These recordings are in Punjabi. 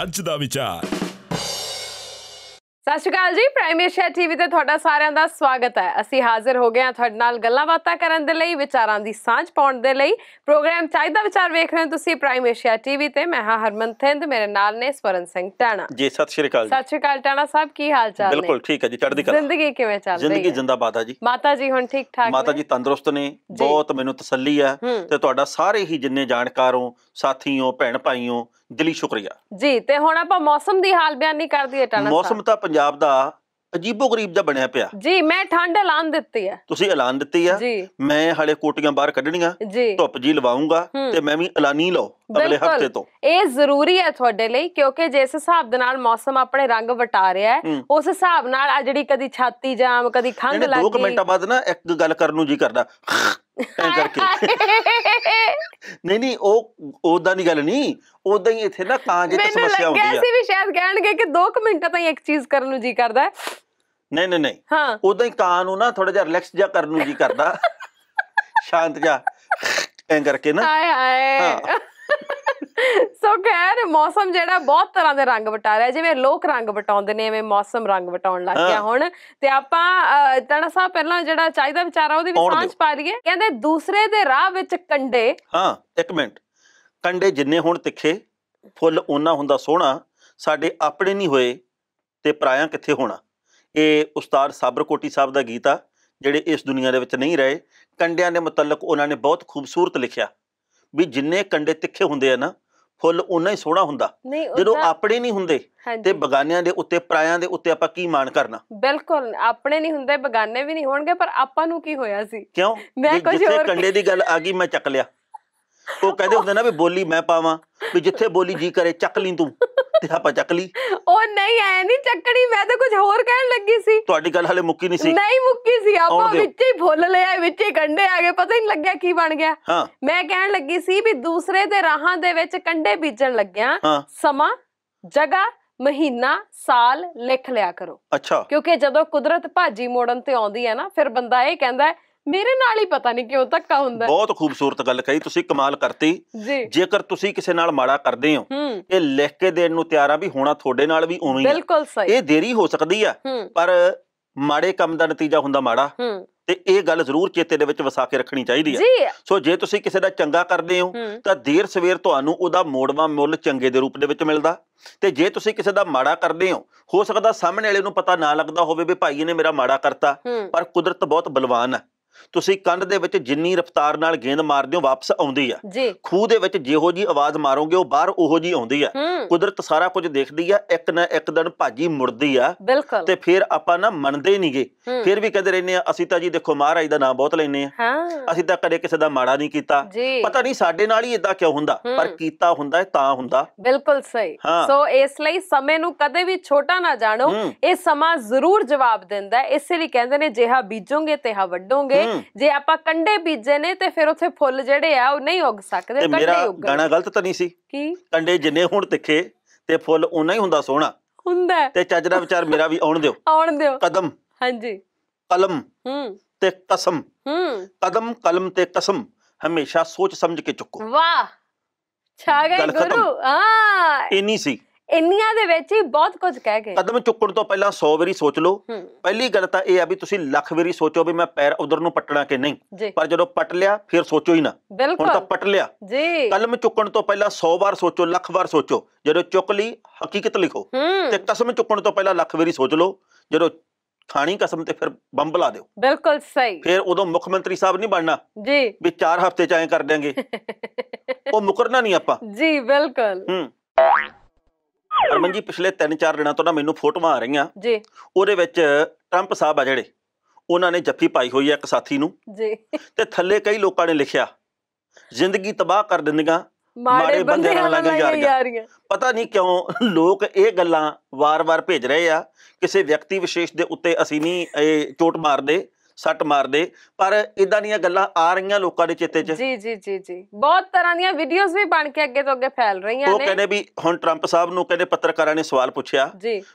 ਜੱਜ ਦਾ ਵਿਚਾਰ ਸਤਿ ਸ਼੍ਰੀ ਅਕਾਲ ਜੀ ਪ੍ਰਾਈਮ ਏਸ਼ੀਆ ਟੀਵੀ ਤੇ ਤੁਹਾਡਾ ਸਾਰਿਆਂ ਦਾ ਸਵਾਗਤ ਹੈ ਅਸੀਂ ਹਾਜ਼ਰ ਹੋ ਗਏ ਹਾਂ ਤੁਹਾਡੇ ਨਾਲ ਗੱਲਾਂ ਬਾਤਾਂ ਕਰਨ ਦੇ ਲਈ ਵਿਚਾਰਾਂ ਦੀ ਸਾਂਝ ਪਾਉਣ ਦੇ ਲਈ ਪ੍ਰੋਗਰਾਮ ਚਾਹੀਦਾ ਵਿਚਾਰ ਵੇਖ ਰਹੇ ਹੋ ਤੁਸੀਂ ਪ੍ਰਾਈਮ ਏਸ਼ੀਆ ਟੀਵੀ ਤੇ ਮੈਂ ਹਾਂ ਹਰਮਨ ਥਿੰਦ ਮੇਰੇ ਨਾਲ ਨੇ ਸਵਰਨ ਸਿੰਘ ਟਾਣਾ ਜੀ ਸਤਿ ਸ਼੍ਰੀ ਅਕਾਲ ਸਤਿ ਸ਼੍ਰੀ ਅਕਾਲ ਟਾਣਾ ਸਾਹਿਬ ਕੀ ਹਾਲ ਚਾਲ ਨੇ ਬਿਲਕੁਲ ਠੀਕ ਹੈ ਜੀ ਚੜ੍ਹਦੀ ਕਲਾ ਜ਼ਿੰਦਗੀ ਕਿਵੇਂ ਚੱਲ ਰਹੀ ਹੈ ਜ਼ਿੰਦਗੀ ਜਿੰਦਾਬਾਦ ਆ ਜੀ ਮਾਤਾ ਜੀ ਹੁਣ ਠੀਕ ਠਾਕ ਨੇ ਮਾਤਾ ਜੀ ਤੰਦਰੁਸਤ ਨੇ ਬਹੁਤ ਮੈਨੂੰ ਤਸੱਲੀ ਆ ਤੇ ਤੁਹਾਡਾ ਸਾਰੇ ਹੀ ਜਿੰਨੇ ਜਾਣਕਾਰ ਹੋ ਸਾਥੀਓ ਭੈਣ ਭਾਈਓ ਦਿਲੀ ਸ਼ੁਕਰੀਆ ਜੀ ਤੇ ਹੁਣ ਆਪਾਂ ਮੌਸਮ ਦੀ ਹਾਲ ਬਿਆਨੀ ਕਰ ਦਈਏ ਟਾਣਾ ਮੌਸਮ ਤਾਂ ਪੰਜਾਬ ਦਾ ਅਜੀਬੋ ਗਰੀਬ ਦਾ ਬਣਿਆ ਪਿਆ ਜੀ ਮੈਂ ਠੰਡ ਐਲਾਨ ਦਿੱਤੀ ਹੈ ਤੁਸੀਂ ਐਲਾਨ ਦਿੱਤੀ ਆ ਮੈਂ ਹਲੇ ਕੋਟੀਆਂ ਬਾਹਰ ਕੱਢਣੀਆਂ ਧੁੱਪ ਜੀ ਲਵਾਉਂਗਾ ਤੇ ਮੈਂ ਵੀ ਐਲਾਨੀ ਲਓ ਅਗਲੇ ਹਫਤੇ ਤੋਂ ਇਹ ਜ਼ਰੂਰੀ ਹੈ ਤੁਹਾਡੇ ਲਈ ਕਿਉਂਕਿ ਜਿਸ ਹਿਸਾਬ ਦੇ ਨਾਲ ਮੌਸਮ ਆਪਣੇ ਰੰਗ ਵਟਾ ਰਿਹਾ ਹੈ ਉਸ ਹਿਸਾਬ ਨਾਲ ਆ ਜਿਹੜੀ ਕਦੀ ਛਾਤੀ ਜਾਮ ਕਦੀ ਖੰਗ ਲੱਗੀ 2 ਮਿੰਟਾਂ ਬਾਅਦ ਨਾ ਇੱਕ ਗੱਲ ਕਰਨ ਨੂੰ ਜੀ ਕਰਦਾ ਤਾਂ ਕਰਕੇ ਨਹੀਂ ਨਹੀਂ ਉਹ ਉਦਾਂ ਦੀ ਗੱਲ ਨਹੀਂ ਉਦਾਂ ਹੀ ਇੱਥੇ ਨਾ ਤਾਂ ਜੇ ਸਮੱਸਿਆ ਹੁੰਦੀ ਆ ਮੈਨੂੰ ਲੱਗਿਆ ਸੀ ਵੀ ਸ਼ਾਇਦ ਕਹਿਣਗੇ ਕਿ 2 ਮਿੰਟਾਂ ਤਾਂ ਇੱਕ ਚੀਜ਼ ਕਰਨ ਨੂੰ ਜੀ ਕਰਦਾ ਹੈ ਨਹੀਂ ਨਹੀਂ ਨਹੀਂ ਹਾਂ ਉਦਾਂ ਹੀ ਤਾਂ ਨੂੰ ਨਾ ਥੋੜਾ ਜਿਹਾ ਰਿਲੈਕਸ ਜਿਹਾ ਕਰਨ ਨੂੰ ਜੀ ਕਰਦਾ ਸ਼ਾਂਤ ਜਾ ਐਂ ਕਰਕੇ ਨਾ ਹਾਏ ਹਾਏ ਸੋ ਖੈਰ ਮੌਸਮ ਜਿਹੜਾ ਬਹੁਤ ਤਰ੍ਹਾਂ ਦੇ ਰੰਗ ਵਟਾ ਰਿਹਾ ਜਿਵੇਂ ਲੋਕ ਰੰਗ ਵਟਾਉਂਦੇ ਨੇ ਐਵੇਂ ਮੌਸਮ ਰੰਗ ਵਟਾਉਣ ਲੱਗ ਗਿਆ ਹੁਣ ਤੇ ਆਪਾਂ ਤਣਾ ਸਾਹਿਬ ਪਹਿਲਾਂ ਜਿਹੜਾ ਚਾਹੀਦਾ ਵਿਚਾਰਾ ਉਹਦੀ ਵੀ ਸਾਂਝ ਪਾ ਲਈਏ ਕਹਿੰਦੇ ਦੂਸਰੇ ਦੇ ਰਾਹ ਵਿੱਚ ਕੰਡੇ ਹਾਂ ਇੱਕ ਮਿੰਟ ਕੰਡੇ ਜਿੰਨੇ ਹੁਣ ਤਿੱਖੇ ਫੁੱਲ ਉਹਨਾਂ ਹੁੰਦਾ ਸੋਹਣਾ ਸਾਡੇ ਆਪਣੇ ਨਹੀਂ ਹੋਏ ਤੇ ਪਰਾਇਆ ਕਿੱਥੇ ਹੋਣਾ ਇਹ ਉਸਤਾਦ ਸਾਬਰ ਕੋਟੀ ਸਾਹਿਬ ਦਾ ਗੀਤ ਆ ਜਿਹੜੇ ਇਸ ਦੁਨੀਆ ਦੇ ਵਿੱਚ ਨਹੀਂ ਰਹੇ ਕੰਡਿਆਂ ਦੇ ਮੁਤਲਕ ਉਹਨਾਂ ਨੇ ਬਹੁਤ ਖੂਬਸੂਰਤ ਲਿਖਿਆ ਵੀ ਜਿੰਨੇ ਕੰਡੇ ਤਿੱਖੇ ਹੁੰਦੇ ਆ ਨਾ ਫੁੱਲ ਉਨਾ ਹੀ ਸੋਹਣਾ ਹੁੰਦਾ ਜਦੋਂ ਆਪਣੇ ਨਹੀਂ ਹੁੰਦੇ ਤੇ ਬਗਾਨਿਆਂ ਦੇ ਉੱਤੇ ਪਰਾਇਆਂ ਦੇ ਉੱਤੇ ਆਪਾਂ ਕੀ ਮਾਣ ਕਰਨਾ ਬਿਲਕੁਲ ਆਪਣੇ ਨਹੀਂ ਹੁੰਦੇ ਬਗਾਨੇ ਵੀ ਨਹੀਂ ਹੋਣਗੇ ਪਰ ਆਪਾਂ ਨੂੰ ਕੀ ਹੋਇਆ ਸੀ ਕਿਉਂ ਮੈਂ ਕੁਝ ਹੋਰ ਕੰਡੇ ਦੀ ਗੱਲ ਆ ਗਈ ਮੈਂ ਚੱਕ ਲਿਆ ਉਹ ਕਹਿੰਦੇ ਹੁੰਦੇ ਨਾ ਵੀ ਬੋਲੀ ਮੈਂ ਪਾਵਾਂ ਵੀ ਜਿੱਥੇ ਬੋਲੀ ਜੀ ਕਰੇ ਚੱਕ ਲਈ ਤੂੰ ਤੇ ਆਪਾਂ ਚੱਕ ਲਈ ਉਹ ਨਹੀਂ ਐ ਨਹੀਂ ਚੱਕਣੀ ਮੈਂ ਤਾਂ ਕੁਝ ਹੋਰ ਕਹਿਣ ਲੱਗੀ ਸੀ ਤੁਹਾਡੀ ਗੱਲ ਹਲੇ ਮੁੱਕੀ ਨਹੀਂ ਸੀ ਨਹੀਂ ਮੁੱਕੀ ਸੀ ਆਪਾਂ ਵਿੱਚ ਹੀ ਭੁੱਲ ਲਿਆ ਵਿੱਚ ਹੀ ਕੰਡੇ ਆ ਗਏ ਪਤਾ ਹੀ ਨਹੀਂ ਲੱਗਿਆ ਕੀ ਬਣ ਗਿਆ ਮੈਂ ਕਹਿਣ ਲੱਗੀ ਸੀ ਵੀ ਦੂਸਰੇ ਦੇ ਰਾਹਾਂ ਦੇ ਵਿੱਚ ਕੰਡੇ ਬੀਜਣ ਲੱਗਿਆ ਸਮਾਂ ਜਗ੍ਹਾ ਮਹੀਨਾ ਸਾਲ ਲਿਖ ਲਿਆ ਕਰੋ ਅੱਛਾ ਕਿਉਂਕਿ ਜਦੋਂ ਕੁਦਰਤ ਭਾਜੀ ਮੋੜਨ ਤੇ ਆਉਂਦੀ ਹੈ ਨਾ ਫਿਰ ਬੰਦਾ ਇਹ ਕਹਿੰਦਾ ਹੈ ਮੇਰੇ ਨਾਲ ਹੀ ਪਤਾ ਨਹੀਂ ਕਿਉਂ ਧੱਕਾ ਹੁੰਦਾ ਬਹੁਤ ਖੂਬਸੂਰਤ ਗੱਲ ਕਹੀ ਤੁਸੀਂ ਕਮਾਲ ਕਰਤੀ ਜੇਕਰ ਤੁਸੀਂ ਕਿਸੇ ਨਾਲ ਮਾੜਾ ਕਰਦੇ ਹੋ ਇਹ ਲਿਖ ਕੇ ਦੇਣ ਨੂੰ ਤਿਆਰ ਆ ਵੀ ਹੋਣਾ ਤੁਹਾਡੇ ਨਾਲ ਵੀ ਉਵੇਂ ਹੀ ਬਿਲਕੁਲ ਸਹੀ ਇਹ ਦੇਰੀ ਹੋ ਸਕਦੀ ਆ ਪਰ ਮਾੜੇ ਕੰਮ ਦਾ ਨਤੀਜਾ ਹੁੰਦਾ ਮਾੜਾ ਤੇ ਇਹ ਗੱਲ ਜ਼ਰੂਰ ਚੇਤੇ ਦੇ ਵਿੱਚ ਵਸਾ ਕੇ ਰੱਖਣੀ ਚਾਹੀਦੀ ਆ ਸੋ ਜੇ ਤੁਸੀਂ ਕਿਸੇ ਦਾ ਚੰਗਾ ਕਰਦੇ ਹੋ ਤਾਂ ਦੇਰ ਸਵੇਰ ਤੁਹਾਨੂੰ ਉਹਦਾ ਮੋੜਵਾ ਮੁੱਲ ਚੰਗੇ ਦੇ ਰੂਪ ਦੇ ਵਿੱਚ ਮਿਲਦਾ ਤੇ ਜੇ ਤੁਸੀਂ ਕਿਸੇ ਦਾ ਮਾੜਾ ਕਰਦੇ ਹੋ ਹੋ ਸਕਦਾ ਸਾਹਮਣੇ ਵਾਲੇ ਨੂੰ ਪਤਾ ਨਾ ਲੱਗਦਾ ਹੋਵੇ ਵੀ ਭਾਈ ਨੇ ਮੇਰਾ ਮਾੜਾ ਕਰਤਾ ਪਰ ਕੁਦਰਤ ਬਹੁਤ ਬਲਵਾਨ ਆ ਤੁਸੀਂ ਕੰਧ ਦੇ ਵਿੱਚ ਜਿੰਨੀ ਰਫ਼ਤਾਰ ਨਾਲ ਗੇਂਦ ਮਾਰਦੇ ਹੋ ਵਾਪਸ ਆਉਂਦੀ ਆ ਖੂਹ ਦੇ ਵਿੱਚ ਜਿਹੋ ਜੀ ਆਵਾਜ਼ ਮਾਰੋਗੇ ਉਹ ਬਾਹਰ ਉਹੋ ਜੀ ਆਉਂਦੀ ਆ ਕੁਦਰਤ ਸਾਰਾ ਕੁਝ ਦੇਖਦੀ ਆ ਇੱਕ ਨਾ ਇੱਕ ਦਿਨ ਭਾਜੀ ਮੁੜਦੀ ਆ ਤੇ ਫਿਰ ਆਪਾਂ ਨਾ ਮੰਨਦੇ ਨਹੀਂਗੇ ਫਿਰ ਵੀ ਕਹਿੰਦੇ ਰਹਿੰਦੇ ਆ ਅਸੀਂ ਤਾਂ ਜੀ ਦੇਖੋ ਮਹਾਰਾਜ ਦਾ ਨਾਮ ਬਹੁਤ ਲੈਨੇ ਆ ਅਸੀਂ ਤਾਂ ਕਦੇ ਕਿਸੇ ਦਾ ਮਾੜਾ ਨਹੀਂ ਕੀਤਾ ਪਤਾ ਨਹੀਂ ਸਾਡੇ ਨਾਲ ਹੀ ਇਦਾਂ ਕਿਉਂ ਹੁੰਦਾ ਪਰ ਕੀਤਾ ਹੁੰਦਾ ਤਾਂ ਹੁੰਦਾ ਬਿਲਕੁਲ ਸਹੀ ਸੋ ਇਸ ਲਈ ਸਮੇਂ ਨੂੰ ਕਦੇ ਵੀ ਛੋਟਾ ਨਾ ਜਾਣੋ ਇਹ ਸਮਾਂ ਜ਼ਰੂਰ ਜਵਾਬ ਦਿੰਦਾ ਇਸੇ ਲਈ ਕਹਿੰਦੇ ਨੇ ਜਿਹਾ ਬੀਜੋਗੇ ਤੇ ਹਾ ਵੱਡੋਗੇ ਜੇ ਆਪਾਂ ਕੰਡੇ ਬੀਜੇ ਨੇ ਤੇ ਫਿਰ ਉੱਥੇ ਫੁੱਲ ਜਿਹੜੇ ਆ ਉਹ ਨਹੀਂ ਉੱਗ ਸਕਦੇ ਕੰਡੇ ਉੱਗ ਮੇਰਾ ਗਾਣਾ ਗਲਤ ਤਾਂ ਨਹੀਂ ਸੀ ਕੀ ਕੰਡੇ ਜਿੰਨੇ ਹੁਣ ਤਿੱਖੇ ਤੇ ਫੁੱਲ ਉਹਨਾਂ ਹੀ ਹੁੰਦਾ ਸੋਹਣਾ ਹੁੰਦਾ ਤੇ ਚੱਜ ਦਾ ਵਿਚਾਰ ਮੇਰਾ ਵੀ ਆਉਣ ਦਿਓ ਆਉਣ ਦਿਓ ਕਦਮ ਹਾਂਜੀ ਕਲਮ ਹੂੰ ਤੇ ਕਸਮ ਹੂੰ ਕਦਮ ਕਲਮ ਤੇ ਕਸਮ ਹਮੇਸ਼ਾ ਸੋਚ ਸਮਝ ਕੇ ਚੁੱਕੋ ਵਾਹ ਛਾ ਗਏ ਗੁਰੂ ਆ ਇਨੀ ਸੀ ਇੰਨੀਆਂ ਦੇ ਵਿੱਚ ਹੀ ਬਹੁਤ ਕੁਝ ਕਹਿ ਗਏ ਕਦਮ ਚੁੱਕਣ ਤੋਂ ਪਹਿਲਾਂ 100 ਵਾਰੀ ਸੋਚ ਲਓ ਪਹਿਲੀ ਗੱਲ ਤਾਂ ਇਹ ਆ ਵੀ ਤੁਸੀਂ ਲੱਖ ਵਾਰੀ ਸੋਚੋ ਵੀ ਮੈਂ ਪੈਰ ਉਧਰ ਨੂੰ ਪੱਟਣਾ ਕਿ ਨਹੀਂ ਪਰ ਜਦੋਂ ਪੱਟ ਲਿਆ ਫਿਰ ਸੋਚੋ ਹੀ ਨਾ ਹੁਣ ਤਾਂ ਪੱਟ ਲਿਆ ਜੀ ਕਲਮ ਚੁੱਕਣ ਤੋਂ ਪਹਿਲਾਂ 100 ਵਾਰ ਸੋਚੋ ਲੱਖ ਵਾਰ ਸੋਚੋ ਜਦੋਂ ਚੁੱਕ ਲਈ ਹਕੀਕਤ ਲਿਖੋ ਤੇ ਕਸਮ ਚੁੱਕਣ ਤੋਂ ਪਹਿਲਾਂ ਲੱਖ ਵਾਰੀ ਸੋਚ ਲਓ ਜਦੋਂ ਖਾਣੀ ਕਸਮ ਤੇ ਫਿਰ ਬੰਬ ਲਾ ਦਿਓ ਬਿਲਕੁਲ ਸਹੀ ਫਿਰ ਉਦੋਂ ਮੁੱਖ ਮੰਤਰੀ ਸਾਹਿਬ ਨਹੀਂ ਬਣਨਾ ਜੀ ਵੀ 4 ਹਫ਼ਤੇ ਚ ਐਂ ਕਰ ਦੇਾਂਗੇ ਉਹ ਮੁਕਰਨਾ ਨਹੀਂ ਆਪਾਂ ਜੀ ਬਿਲਕੁਲ ਹੂੰ ਹਰਮਨ ਜੀ ਪਿਛਲੇ 3-4 ਦਿਨਾਂ ਤੋਂ ਨਾ ਮੈਨੂੰ ਫੋਟੋਆਂ ਆ ਰਹੀਆਂ ਜੀ ਉਹਦੇ ਵਿੱਚ ਟਰੰਪ ਸਾਹਿਬ ਆ ਜਿਹੜੇ ਉਹਨਾਂ ਨੇ ਜੱਫੀ ਪਾਈ ਹੋਈ ਹੈ ਇੱਕ ਸਾਥੀ ਨੂੰ ਜੀ ਤੇ ਥੱਲੇ ਕਈ ਲੋਕਾਂ ਨੇ ਲਿਖਿਆ ਜ਼ਿੰਦਗੀ ਤਬਾਹ ਕਰ ਦਿੰਦੀਆਂ ਮਾੜੇ ਬੰਦੇ ਨਾਲ ਲੱਗ ਜਾ ਰਹੀਆਂ ਪਤਾ ਨਹੀਂ ਕਿਉਂ ਲੋਕ ਇਹ ਗੱਲਾਂ ਵਾਰ-ਵਾਰ ਭੇਜ ਰਹੇ ਆ ਕਿਸੇ ਵਿਅਕਤੀ ਵਿਸ਼ੇਸ਼ ਦੇ ਉੱਤੇ ਅਸੀਂ ਨਹੀਂ ਇਹ ਚੋਟ ਮਾਰਦੇ ਸੱਟ ਮਾਰਦੇ ਪਰ ਇਦਾਂ ਦੀਆਂ ਗੱਲਾਂ ਆ ਰਹੀਆਂ ਲੋਕਾਂ ਦੇ ਚਿੱਤੇ 'ਚ ਜੀ ਜੀ ਜੀ ਜੀ ਬਹੁਤ ਤਰ੍ਹਾਂ ਦੀਆਂ ਵੀਡੀਓਜ਼ ਵੀ ਬਣ ਕੇ ਅੱਗੇ ਤੋਂ ਅੱਗੇ ਫੈਲ ਰਹੀਆਂ ਨੇ ਉਹ ਕਹਿੰਦੇ ਵੀ ਹੁਣ ਟਰੰਪ ਸਾਹਿਬ ਨੂੰ ਕਹਿੰਦੇ ਪੱਤਰਕਾਰਾਂ ਨੇ ਸਵਾਲ ਪੁੱਛਿਆ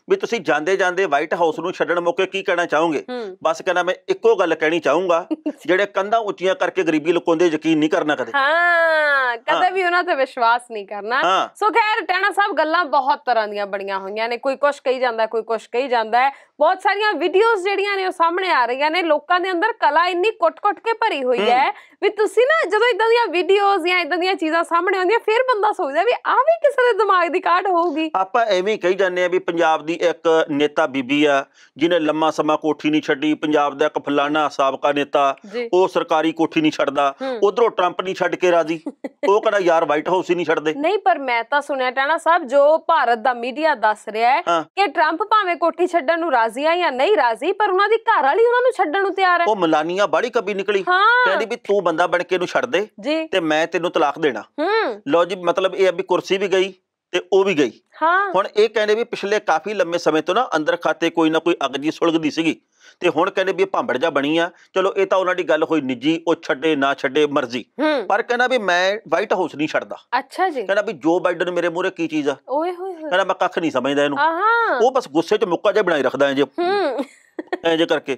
ਵੀ ਤੁਸੀਂ ਜਾਂਦੇ ਜਾਂਦੇ ਵਾਈਟ ਹਾਊਸ ਨੂੰ ਛੱਡਣ ਮੌਕੇ ਕੀ ਕਹਿਣਾ ਚਾਹੋਗੇ ਬਸ ਕਹਿੰਦਾ ਮੈਂ ਇੱਕੋ ਗੱਲ ਕਹਿਣੀ ਚਾਹੂੰਗਾ ਜਿਹੜੇ ਕੰਧਾਂ ਉੱਚੀਆਂ ਕਰਕੇ ਗਰੀਬੀ ਲੁਕਾਉਂਦੇ ਯਕੀਨ ਨਹੀਂ ਕਰਨਾ ਕਦੇ ਹਾਂ ਕਦੇ ਵੀ ਉਹਨਾਂ ਤੇ ਵਿਸ਼ਵਾਸ ਨਹੀਂ ਕਰਨਾ ਸੋ ਖੈਰ ਟੈਣਾ ਸਾਹਿਬ ਗੱਲਾਂ ਬਹੁਤ ਤਰ੍ਹਾਂ ਦੀਆਂ ਬਣੀਆਂ ਹੋਈਆਂ ਨੇ ਕੋਈ ਕੁਝ ਕਹੀ ਜਾਂਦਾ ਕੋਈ ਕੁਝ ਕਹੀ ਜਾਂਦਾ ਬਹੁਤ ਸਾਰੀਆਂ ਵੀਡੀਓਜ਼ ਜਿਹੜੀਆਂ ਨੇ ਉਹ ਸਾਹਮਣੇ ਆ ਰਹੀਆਂ ਨੇ ਲੋਕ ਲੋਕਾਂ ਦੇ ਅੰਦਰ ਕਲਾ ਇੰਨੀ ਕੁੱਟ-ਕੁੱਟ ਕੇ ਭਰੀ ਹੋਈ ਹੈ ਵੀ ਤੁਸੀਂ ਨਾ ਜਦੋਂ ਇਦਾਂ ਦੀਆਂ ਵੀਡੀਓਜ਼ ਜਾਂ ਇਦਾਂ ਦੀਆਂ ਚੀਜ਼ਾਂ ਸਾਹਮਣੇ ਆਉਂਦੀਆਂ ਫਿਰ ਬੰਦਾ ਸੋਚਦਾ ਵੀ ਆ ਵੀ ਕਿਸੇ ਦੇ ਦਿਮਾਗ ਦੀ ਕਾਢ ਹੋਊਗੀ ਆਪਾਂ ਐਵੇਂ ਕਹੀ ਜਾਂਦੇ ਆ ਵੀ ਪੰਜਾਬ ਦੀ ਇੱਕ ਨੇਤਾ ਬੀਬੀ ਆ ਜਿਹਨੇ ਲੰਮਾ ਸਮਾਂ ਕੋਠੀ ਨਹੀਂ ਛੱਡੀ ਪੰਜਾਬ ਦਾ ਇੱਕ ਫਲਾਣਾ ਸਾਬਕਾ ਨੇਤਾ ਉਹ ਸਰਕਾਰੀ ਕੋਠੀ ਨਹੀਂ ਛੱਡਦਾ ਉਧਰੋਂ ਟਰੰਪ ਨਹੀਂ ਛੱਡ ਕੇ ਰਾਜੀ ਉਹ ਕਹਿੰਦਾ ਯਾਰ ਵਾਈਟ ਹਾਊਸ ਹੀ ਨਹੀਂ ਛੱਡਦੇ ਨਹੀਂ ਪਰ ਮੈਂ ਤਾਂ ਸੁਣਿਆ ਟਾਣਾ ਸਾਹਿਬ ਜੋ ਭਾਰਤ ਦਾ ਮੀਡੀਆ ਦੱਸ ਰਿਹਾ ਹੈ ਕਿ ਟਰੰਪ ਭਾਵੇਂ ਕੋਠੀ ਛੱਡਣ ਨੂੰ ਰਾਜ਼ੀ ਆ ਜਾਂ ਨਹੀਂ ਰਾਜ਼ੀ ਪਰ ਉਹਨਾਂ ਦੀ ਘਰ ਵਾਲੀ ਉਹਨਾਂ ਨੂੰ ਛੱਡਣ ਨੂੰ ਤਿਆਰ ਹੈ ਉਹ ਮਲਾਨੀਆਂ ਬਾੜੀ ਕਬੀ ਨਿਕਲੀ ਕਹਿੰਦੀ ਵੀ ਤੂੰ ਬੰਦਾ ਬਣ ਕੇ ਇਹਨੂੰ ਛੱਡ ਦੇ ਤੇ ਮੈਂ ਤੈਨੂੰ ਤਲਾਕ ਦੇਣਾ ਲਓ ਜੀ ਮਤਲਬ ਇਹ ਆ ਵੀ ਕੁਰਸੀ ਵੀ ਗਈ ਤੇ ਉਹ ਵੀ ਗਈ ਹੁਣ ਇਹ ਕਹਿੰਦੇ ਵੀ ਪਿਛਲੇ ਕਾਫੀ ਲੰਮੇ ਸਮੇਂ ਤੋਂ ਨਾ ਅੰਦਰ ਖਾਤੇ ਕੋਈ ਨਾ ਕੋਈ ਜੀ ਸੁਲਗਦੀ ਸੀਗੀ ਤੇ ਹੁਣ ਕਹਿੰਦੇ ਵੀ ਇਹ ਭਾਂਬੜ ਜਾ ਬਣੀ ਆ ਚਲੋ ਇਹ ਤਾਂ ਉਹਨਾਂ ਦੀ ਗੱਲ ਹੋਈ ਨਿੱਜੀ ਉਹ ਛੱਡੇ ਨਾ ਛੱਡੇ ਮਰਜ਼ੀ ਪਰ ਕਹਿੰਦਾ ਵੀ ਮੈਂ ਵਾਈਟ ਹਾਊਸ ਨਹੀਂ ਛੱਡਦਾ ਅੱਛਾ ਜੀ ਕਹਿੰਦਾ ਵੀ ਜੋ ਬਾਈਡਨ ਮੇਰੇ ਮੂਹਰੇ ਕੀ ਚੀਜ਼ ਆ ਓਏ ਹੋਏ ਕਹਿੰਦਾ ਮੈਂ ਕੱਖ ਨਹੀਂ ਸਮਝਦਾ ਇਹਨੂੰ ਉਹ ਬਸ ਗੁੱਸੇ 'ਚ ਮੁੱਕਾ ਜਿਹਾ ਬਣਾਈ ਰੱਖਦਾ ਐ ਜੇ ਐਂ ਜੇ ਕਰਕੇ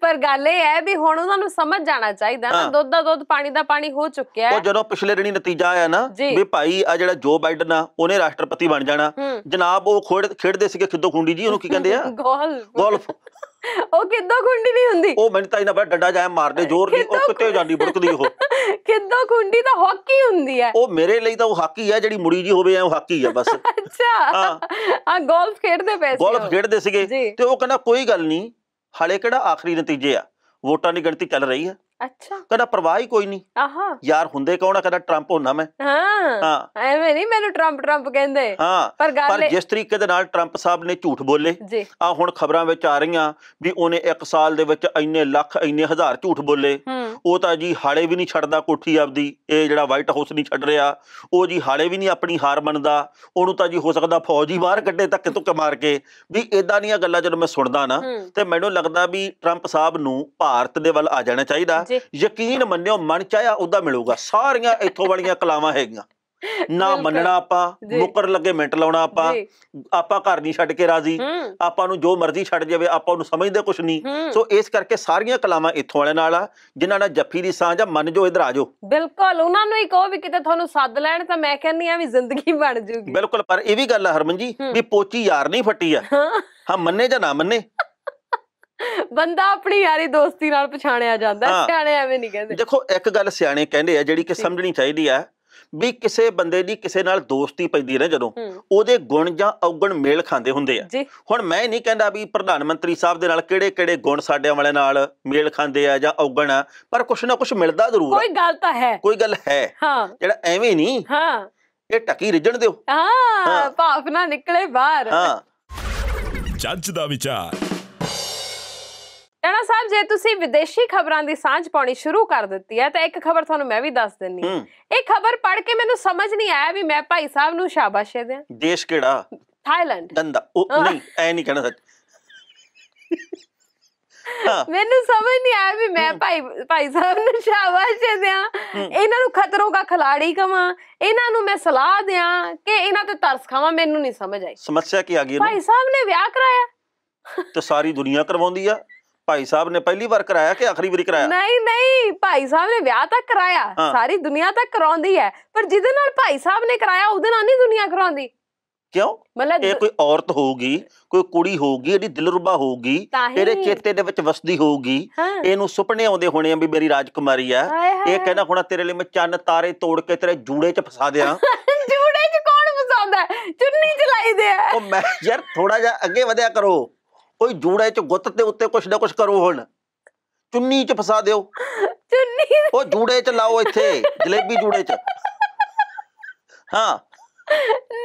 ਪਰ ਗੱਲ ਇਹ ਹੈ ਵੀ ਹੁਣ ਉਹਨਾਂ ਨੂੰ ਸਮਝ ਜਾਣਾ ਚਾਹੀਦਾ ਨਾ ਦੁੱਧ ਦਾ ਦੁੱਧ ਪਾਣੀ ਦਾ ਪਾਣੀ ਹੋ ਚੁੱਕਿਆ ਹੈ ਉਹ ਜਦੋਂ ਪਿਛਲੇ ਦਿਨੀ ਨਤੀਜਾ ਆਇਆ ਨਾ ਵੀ ਭਾਈ ਆ ਜਿਹੜਾ ਜੋ ਬਾਈਡਨ ਆ ਉਹਨੇ ਰਾਸ਼ਟਰਪਤੀ ਬਣ ਜਾਣਾ ਜਨਾਬ ਉਹ ਖੇਡ ਖੇਡਦੇ ਸੀਗੇ ਖਿੱਦੋ ਖੁੰਡੀ ਜੀ ਉਹਨੂੰ ਕੀ ਕਹਿੰਦੇ ਆ ਗੋਲਫ ਗੋਲਫ ਉਹ ਕਿੱਦੋਂ ਖੁੰਡੀ ਨਹੀਂ ਹੁੰਦੀ ਉਹ ਮੈਨੂੰ ਤਾਂ ਇਹਨਾਂ ਬੜਾ ਡੱਡਾ ਜਾਇਆ ਮਾਰਦੇ ਜ਼ੋਰ ਦੀ ਉਹ ਕਿਤੇ ਜਾਂਦੀ ਬੁੜਕਦੀ ਉਹ ਕਿੱਦੋਂ ਖੁੰਡੀ ਤਾਂ ਹਾਕੀ ਹੁੰਦੀ ਹੈ ਉਹ ਮੇਰੇ ਲਈ ਤਾਂ ਉਹ ਹਾਕੀ ਹੈ ਜਿਹੜੀ ਮੁੜੀ ਜੀ ਹੋਵੇ ਐ ਉਹ ਹਾਕੀ ਆ ਬਸ ਅੱਛਾ ਆ ਗੋਲਫ ਖੇਡਦੇ ਪਏ ਸੀ ਗੋਲਫ ਖੇਡਦੇ ਸੀਗੇ ਤੇ ਉਹ ਕਹਿੰਦਾ ਕੋਈ ਗੱਲ ਨਹੀਂ ਹਾਲੇ ਕਿਹੜਾ ਆਖਰੀ ਨਤੀਜੇ ਆ ਵੋਟਾਂ ਦੀ ਗਿਣਤੀ ਚੱਲ ਰਹੀ ਹੈ ਅੱਛਾ ਕਹਿੰਦਾ ਪਰਵਾਹ ਹੀ ਕੋਈ ਨਹੀਂ ਆਹਾ ਯਾਰ ਹੁੰਦੇ ਕੌਣ ਆ ਕਹਿੰਦਾ ਟਰੰਪ ਹੋਣਾ ਮੈਂ ਹਾਂ ਐਵੇਂ ਨਹੀਂ ਮੈਨੂੰ ਟਰੰਪ ਟਰੰਪ ਕਹਿੰਦੇ ਹਾਂ ਪਰ ਗੱਲ ਪਰ ਜਿਸ ਤਰੀਕੇ ਦੇ ਨਾਲ ਟਰੰਪ ਸਾਹਿਬ ਨੇ ਝੂਠ ਬੋਲੇ ਆ ਹੁਣ ਖਬਰਾਂ ਵਿੱਚ ਆ ਰਹੀਆਂ ਵੀ ਉਹਨੇ 1 ਸਾਲ ਦੇ ਵਿੱਚ ਇੰਨੇ ਲੱਖ ਇੰਨੇ ਹਜ਼ਾਰ ਝੂਠ ਬੋਲੇ ਉਹ ਤਾਂ ਜੀ ਹਾਲੇ ਵੀ ਨਹੀਂ ਛੱਡਦਾ ਕੋਠੀ ਆਪਦੀ ਇਹ ਜਿਹੜਾ ਵਾਈਟ ਹਾਊਸ ਨਹੀਂ ਛੱਡ ਰਿਹਾ ਉਹ ਜੀ ਹਾਲੇ ਵੀ ਨਹੀਂ ਆਪਣੀ ਹਾਰ ਮੰਨਦਾ ਉਹਨੂੰ ਤਾਂ ਜੀ ਹੋ ਸਕਦਾ ਫੌਜ ਹੀ ਬਾਹਰ ਕੱਢੇ ਤੱਕ ਧੁੱਕੇ ਮਾਰ ਕੇ ਵੀ ਇਦਾਂ ਦੀਆਂ ਗੱਲਾਂ ਜਦੋਂ ਮੈਂ ਸੁਣਦਾ ਨਾ ਤੇ ਮੈਨੂੰ ਲੱਗਦਾ ਵੀ ਟਰੰਪ ਸਾਹਿਬ ਨੂੰ ਭਾਰਤ ਦੇ ਵੱਲ ਆ ਜਾਣਾ ਚਾਹੀਦਾ ਯਕੀਨ ਮੰਨਿਓ ਮਨ ਚਾਹਿਆ ਉਹਦਾ ਮਿਲੂਗਾ ਸਾਰੀਆਂ ਇੱਥੋਂ ਵਾਲੀਆਂ ਕਲਾਵਾਂ ਹੈਗੀਆਂ ਨਾ ਮੰਨਣਾ ਆਪਾਂ ਮੁਕਰ ਲੱਗੇ ਮਿੰਟ ਲਾਉਣਾ ਆਪਾਂ ਆਪਾਂ ਘਰ ਨਹੀਂ ਛੱਡ ਕੇ ਰਾਜ਼ੀ ਆਪਾਂ ਨੂੰ ਜੋ ਮਰਜ਼ੀ ਛੱਡ ਜਾਵੇ ਆਪਾਂ ਉਹਨੂੰ ਸਮਝਦੇ ਕੁਛ ਨਹੀਂ ਸੋ ਇਸ ਕਰਕੇ ਸਾਰੀਆਂ ਕਲਾਵਾਂ ਇੱਥੋਂ ਵਾਲੇ ਨਾਲ ਆ ਜਿਨ੍ਹਾਂ ਨਾਲ ਜੱਫੀ ਦੀ ਸਾਂਝ ਆ ਮੰਨ ਜੋ ਇਧਰ ਆ ਜੋ ਬਿਲਕੁਲ ਉਹਨਾਂ ਨੂੰ ਹੀ ਕਹੋ ਵੀ ਕਿਤੇ ਤੁਹਾਨੂੰ ਸੱਦ ਲੈਣ ਤਾਂ ਮੈਂ ਕਹਿੰਨੀ ਆ ਵੀ ਜ਼ਿੰਦਗੀ ਬਣ ਜੂਗੀ ਬਿਲਕੁਲ ਪਰ ਇਹ ਵੀ ਗੱਲ ਆ ਹਰਮਨ ਜੀ ਵੀ ਪੋਚੀ ਯਾਰ ਨਹੀਂ ਫੱਟੀ ਆ ਹਾਂ ਮੰਨੇ ਜਾਂ ਨਾ ਮੰਨੇ ਬੰਦਾ ਆਪਣੀ ਯਾਰੀ ਦੋਸਤੀ ਨਾਲ ਪਛਾਣਿਆ ਜਾਂਦਾ ਸਿਆਣੇ ਐਵੇਂ ਨਹੀਂ ਕਹਿੰਦੇ ਦੇਖੋ ਇੱਕ ਗੱਲ ਸਿਆਣੇ ਕਹਿੰਦੇ ਆ ਜਿਹੜੀ ਕਿ ਸਮਝਣੀ ਚਾਹੀਦੀ ਆ ਵੀ ਕਿਸੇ ਬੰਦੇ ਦੀ ਕਿਸੇ ਨਾਲ ਦੋਸਤੀ ਪੈਂਦੀ ਨਾ ਜਦੋਂ ਉਹਦੇ ਗੁਣ ਜਾਂ ਔਗਣ ਮੇਲ ਖਾਂਦੇ ਹੁੰਦੇ ਆ ਹੁਣ ਮੈਂ ਇਹ ਨਹੀਂ ਕਹਿੰਦਾ ਵੀ ਪ੍ਰਧਾਨ ਮੰਤਰੀ ਸਾਹਿਬ ਦੇ ਨਾਲ ਕਿਹੜੇ ਕਿਹੜੇ ਗੁਣ ਸਾਡੇ ਵਾਲੇ ਨਾਲ ਮੇਲ ਖਾਂਦੇ ਆ ਜਾਂ ਔਗਣ ਆ ਪਰ ਕੁਛ ਨਾ ਕੁਛ ਮਿਲਦਾ ਜ਼ਰੂਰ ਕੋਈ ਗੱਲ ਤਾਂ ਹੈ ਕੋਈ ਗੱਲ ਹੈ ਹਾਂ ਜਿਹੜਾ ਐਵੇਂ ਨਹੀਂ ਹਾਂ ਇਹ ਟੱਕੀ ਰਿਜਣ ਦਿਓ ਹਾਂ ਭਾਫ ਨਾ ਨਿਕਲੇ ਬਾਹਰ ਹਾਂ ਜੱਜ ਦਾ ਵਿਚਾਰ ਟਾਣਾ ਸਾਹਿਬ ਜੇ ਤੁਸੀਂ ਵਿਦੇਸ਼ੀ ਖਬਰਾਂ ਦੀ ਸਾਂਝ ਪਾਉਣੀ ਸ਼ੁਰੂ ਕਰ ਦਿੱਤੀ ਹੈ ਤਾਂ ਇੱਕ ਖਬਰ ਤੁਹਾਨੂੰ ਮੈਂ ਵੀ ਦੱਸ ਦਿੰਨੀ ਇਹ ਖਬਰ ਪੜ੍ਹ ਕੇ ਮੈਨੂੰ ਸਮਝ ਨਹੀਂ ਆਇਆ ਵੀ ਮੈਂ ਭਾਈ ਸਾਹਿਬ ਨੂੰ ਸ਼ਾਬਾਸ਼ ਦਿਆਂ ਦੇਸ਼ ਕਿਹੜਾ ਥਾਈਲੈਂਡ ਦੰਦਾ ਉਹ ਨਹੀਂ ਐ ਨਹੀਂ ਕਹਿਣਾ ਸੱਚ ਮੈਨੂੰ ਸਮਝ ਨਹੀਂ ਆਇਆ ਵੀ ਮੈਂ ਭਾਈ ਭਾਈ ਸਾਹਿਬ ਨੂੰ ਸ਼ਾਬਾਸ਼ ਦਿਆਂ ਇਹਨਾਂ ਨੂੰ ਖਤਰੋਂ ਦਾ ਖਿਲਾੜੀ ਕਵਾਂ ਇਹਨਾਂ ਨੂੰ ਮੈਂ ਸਲਾਹ ਦਿਆਂ ਕਿ ਇਹਨਾਂ ਤੇ ਤਰਸ ਖਾਵਾਂ ਮੈਨੂੰ ਨਹੀਂ ਸਮਝ ਆਈ ਸਮੱਸਿਆ ਕੀ ਆ ਗਈ ਭਾਈ ਸਾਹਿਬ ਨੇ ਵਿਆਹ ਕਰਾਇਆ ਤੇ ਸਾਰੀ ਦੁਨੀਆ ਕਰਵਾਉਂਦੀ ਆ ਭਾਈ ਸਾਹਿਬ ਨੇ ਪਹਿਲੀ ਵਾਰ ਕਰਾਇਆ ਕਿ ਆਖਰੀ ਵਾਰੀ ਕਰਾਇਆ ਨਹੀਂ ਨਹੀਂ ਭਾਈ ਸਾਹਿਬ ਨੇ ਵਿਆਹ ਤਾਂ ਕਰਾਇਆ ਸਾਰੀ ਦੁਨੀਆ ਤਾਂ ਕਰਾਉਂਦੀ ਹੈ ਪਰ ਜਿਹਦੇ ਨਾਲ ਭਾਈ ਸਾਹਿਬ ਨੇ ਕਰਾਇਆ ਉਹਦੇ ਨਾਲ ਨਹੀਂ ਦੁਨੀਆ ਕਰਾਉਂਦੀ ਕਿਉਂ ਮਤਲਬ ਇਹ ਕੋਈ ਔਰਤ ਹੋਊਗੀ ਕੋਈ ਕੁੜੀ ਹੋਊਗੀ ਇਹਦੀ ਦਿਲਰੁਬਾ ਹੋਊਗੀ ਤੇਰੇ ਚੇਤੇ ਦੇ ਵਿੱਚ ਵਸਦੀ ਹੋਊਗੀ ਇਹਨੂੰ ਸੁਪਨੇ ਆਉਂਦੇ ਹੋਣੇ ਆ ਵੀ ਮੇਰੀ ਰਾਜਕੁਮਾਰੀ ਆ ਇਹ ਕਹਿੰਦਾ ਹੁਣ ਤੇਰੇ ਲਈ ਮੈਂ ਚੰਨ ਤਾਰੇ ਤੋੜ ਕੇ ਤੇਰੇ ਜੂੜੇ 'ਚ ਫਸਾ ਦਿਆਂ ਜੂੜੇ 'ਚ ਕੌਣ ਫਸਾਉਂਦਾ ਚੁੰਨੀ ਚ ਲਾਈ ਦੇ ਉਹ ਮੈਂ ਯਾਰ ਥੋੜਾ ਜਿਹਾ ਅੱਗੇ ਵਧਿਆ ਕਰੋ કોઈ જોડાય છે ગોતતે ઉતે ਕੁਛ ਨਾ ਕੁਛ ਕਰੋ ਹੁਣ ਚੁੰਨੀ ਚ ਫਸਾ ਦਿਓ ਚੁੰਨੀ ਉਹ ਜੂੜੇ ਚ ਲਾਓ ਇੱਥੇ ਜਲੇਬੀ ਜੂੜੇ ਚ ਹਾਂ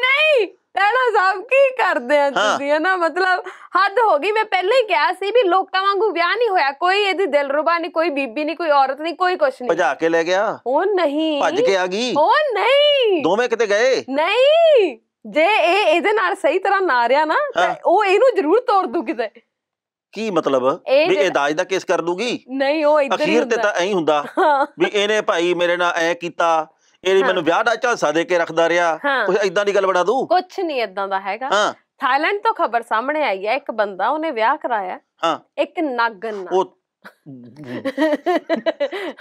ਨਹੀਂ ਟੈਣਾ ਸਾਹਿਬ ਕੀ ਕਰਦੇ ਆ ਤੁਸੀਂ ਨਾ ਮਤਲਬ ਹੱਦ ਹੋ ਗਈ ਮੈਂ ਪਹਿਲਾਂ ਹੀ ਕਿਹਾ ਸੀ ਵੀ ਲੋਕਾਂ ਵਾਂਗੂ ਵਿਆਹ ਨਹੀਂ ਹੋਇਆ ਕੋਈ ਇਹਦੀ ਦਿਲਰੁਬਾ ਨਹੀਂ ਕੋਈ ਬੀਬੀ ਨਹੀਂ ਕੋਈ ਔਰਤ ਨਹੀਂ ਕੋਈ ਕੁਛ ਨਹੀਂ ਭਜਾ ਕੇ ਲੈ ਗਿਆ ਉਹ ਨਹੀਂ ਭੱਜ ਕੇ ਆ ਗਈ ਉਹ ਨਹੀਂ ਦੋਵੇਂ ਕਿਤੇ ਗਏ ਨਹੀਂ ਜੇ ਇਹ ਇਹਦੇ ਨਾਲ ਸਹੀ ਤਰ੍ਹਾਂ ਨਾ ਰਿਆ ਨਾ ਤਾਂ ਉਹ ਇਹਨੂੰ ਜ਼ਰੂਰ ਤੋੜ ਦੂ ਕਿਤੇ ਕੀ ਮਤਲਬ ਵੀ ਇਹ ਦਾਜ ਦਾ ਕੇਸ ਕਰ ਦੂਗੀ ਨਹੀਂ ਉਹ ਇਦਾਂ ਅਖੀਰ ਤੇ ਤਾਂ ਐਂ ਹੁੰਦਾ ਵੀ ਇਹਨੇ ਭਾਈ ਮੇਰੇ ਨਾਲ ਐ ਕੀਤਾ ਇਹਨੇ ਮੈਨੂੰ ਵਿਆਹ ਦਾ ਝਾਂਸਾ ਦੇ ਕੇ ਰੱਖਦਾ ਰਿਹਾ ਕੁਝ ਐਦਾਂ ਦੀ ਗੱਲ ਬਣਾ ਦੂ ਕੁਝ ਨਹੀਂ ਐਦਾਂ ਦਾ ਹੈਗਾ ਹਾਂ ਥਾਈਲੈਂਡ ਤੋਂ ਖਬਰ ਸਾਹਮਣੇ ਆਈ ਹੈ ਇੱਕ ਬੰਦਾ ਉਹਨੇ ਵਿਆਹ ਕਰਾਇਆ ਹਾਂ ਇੱਕ ਨਾਗਨ ਨਾਲ ਉਹ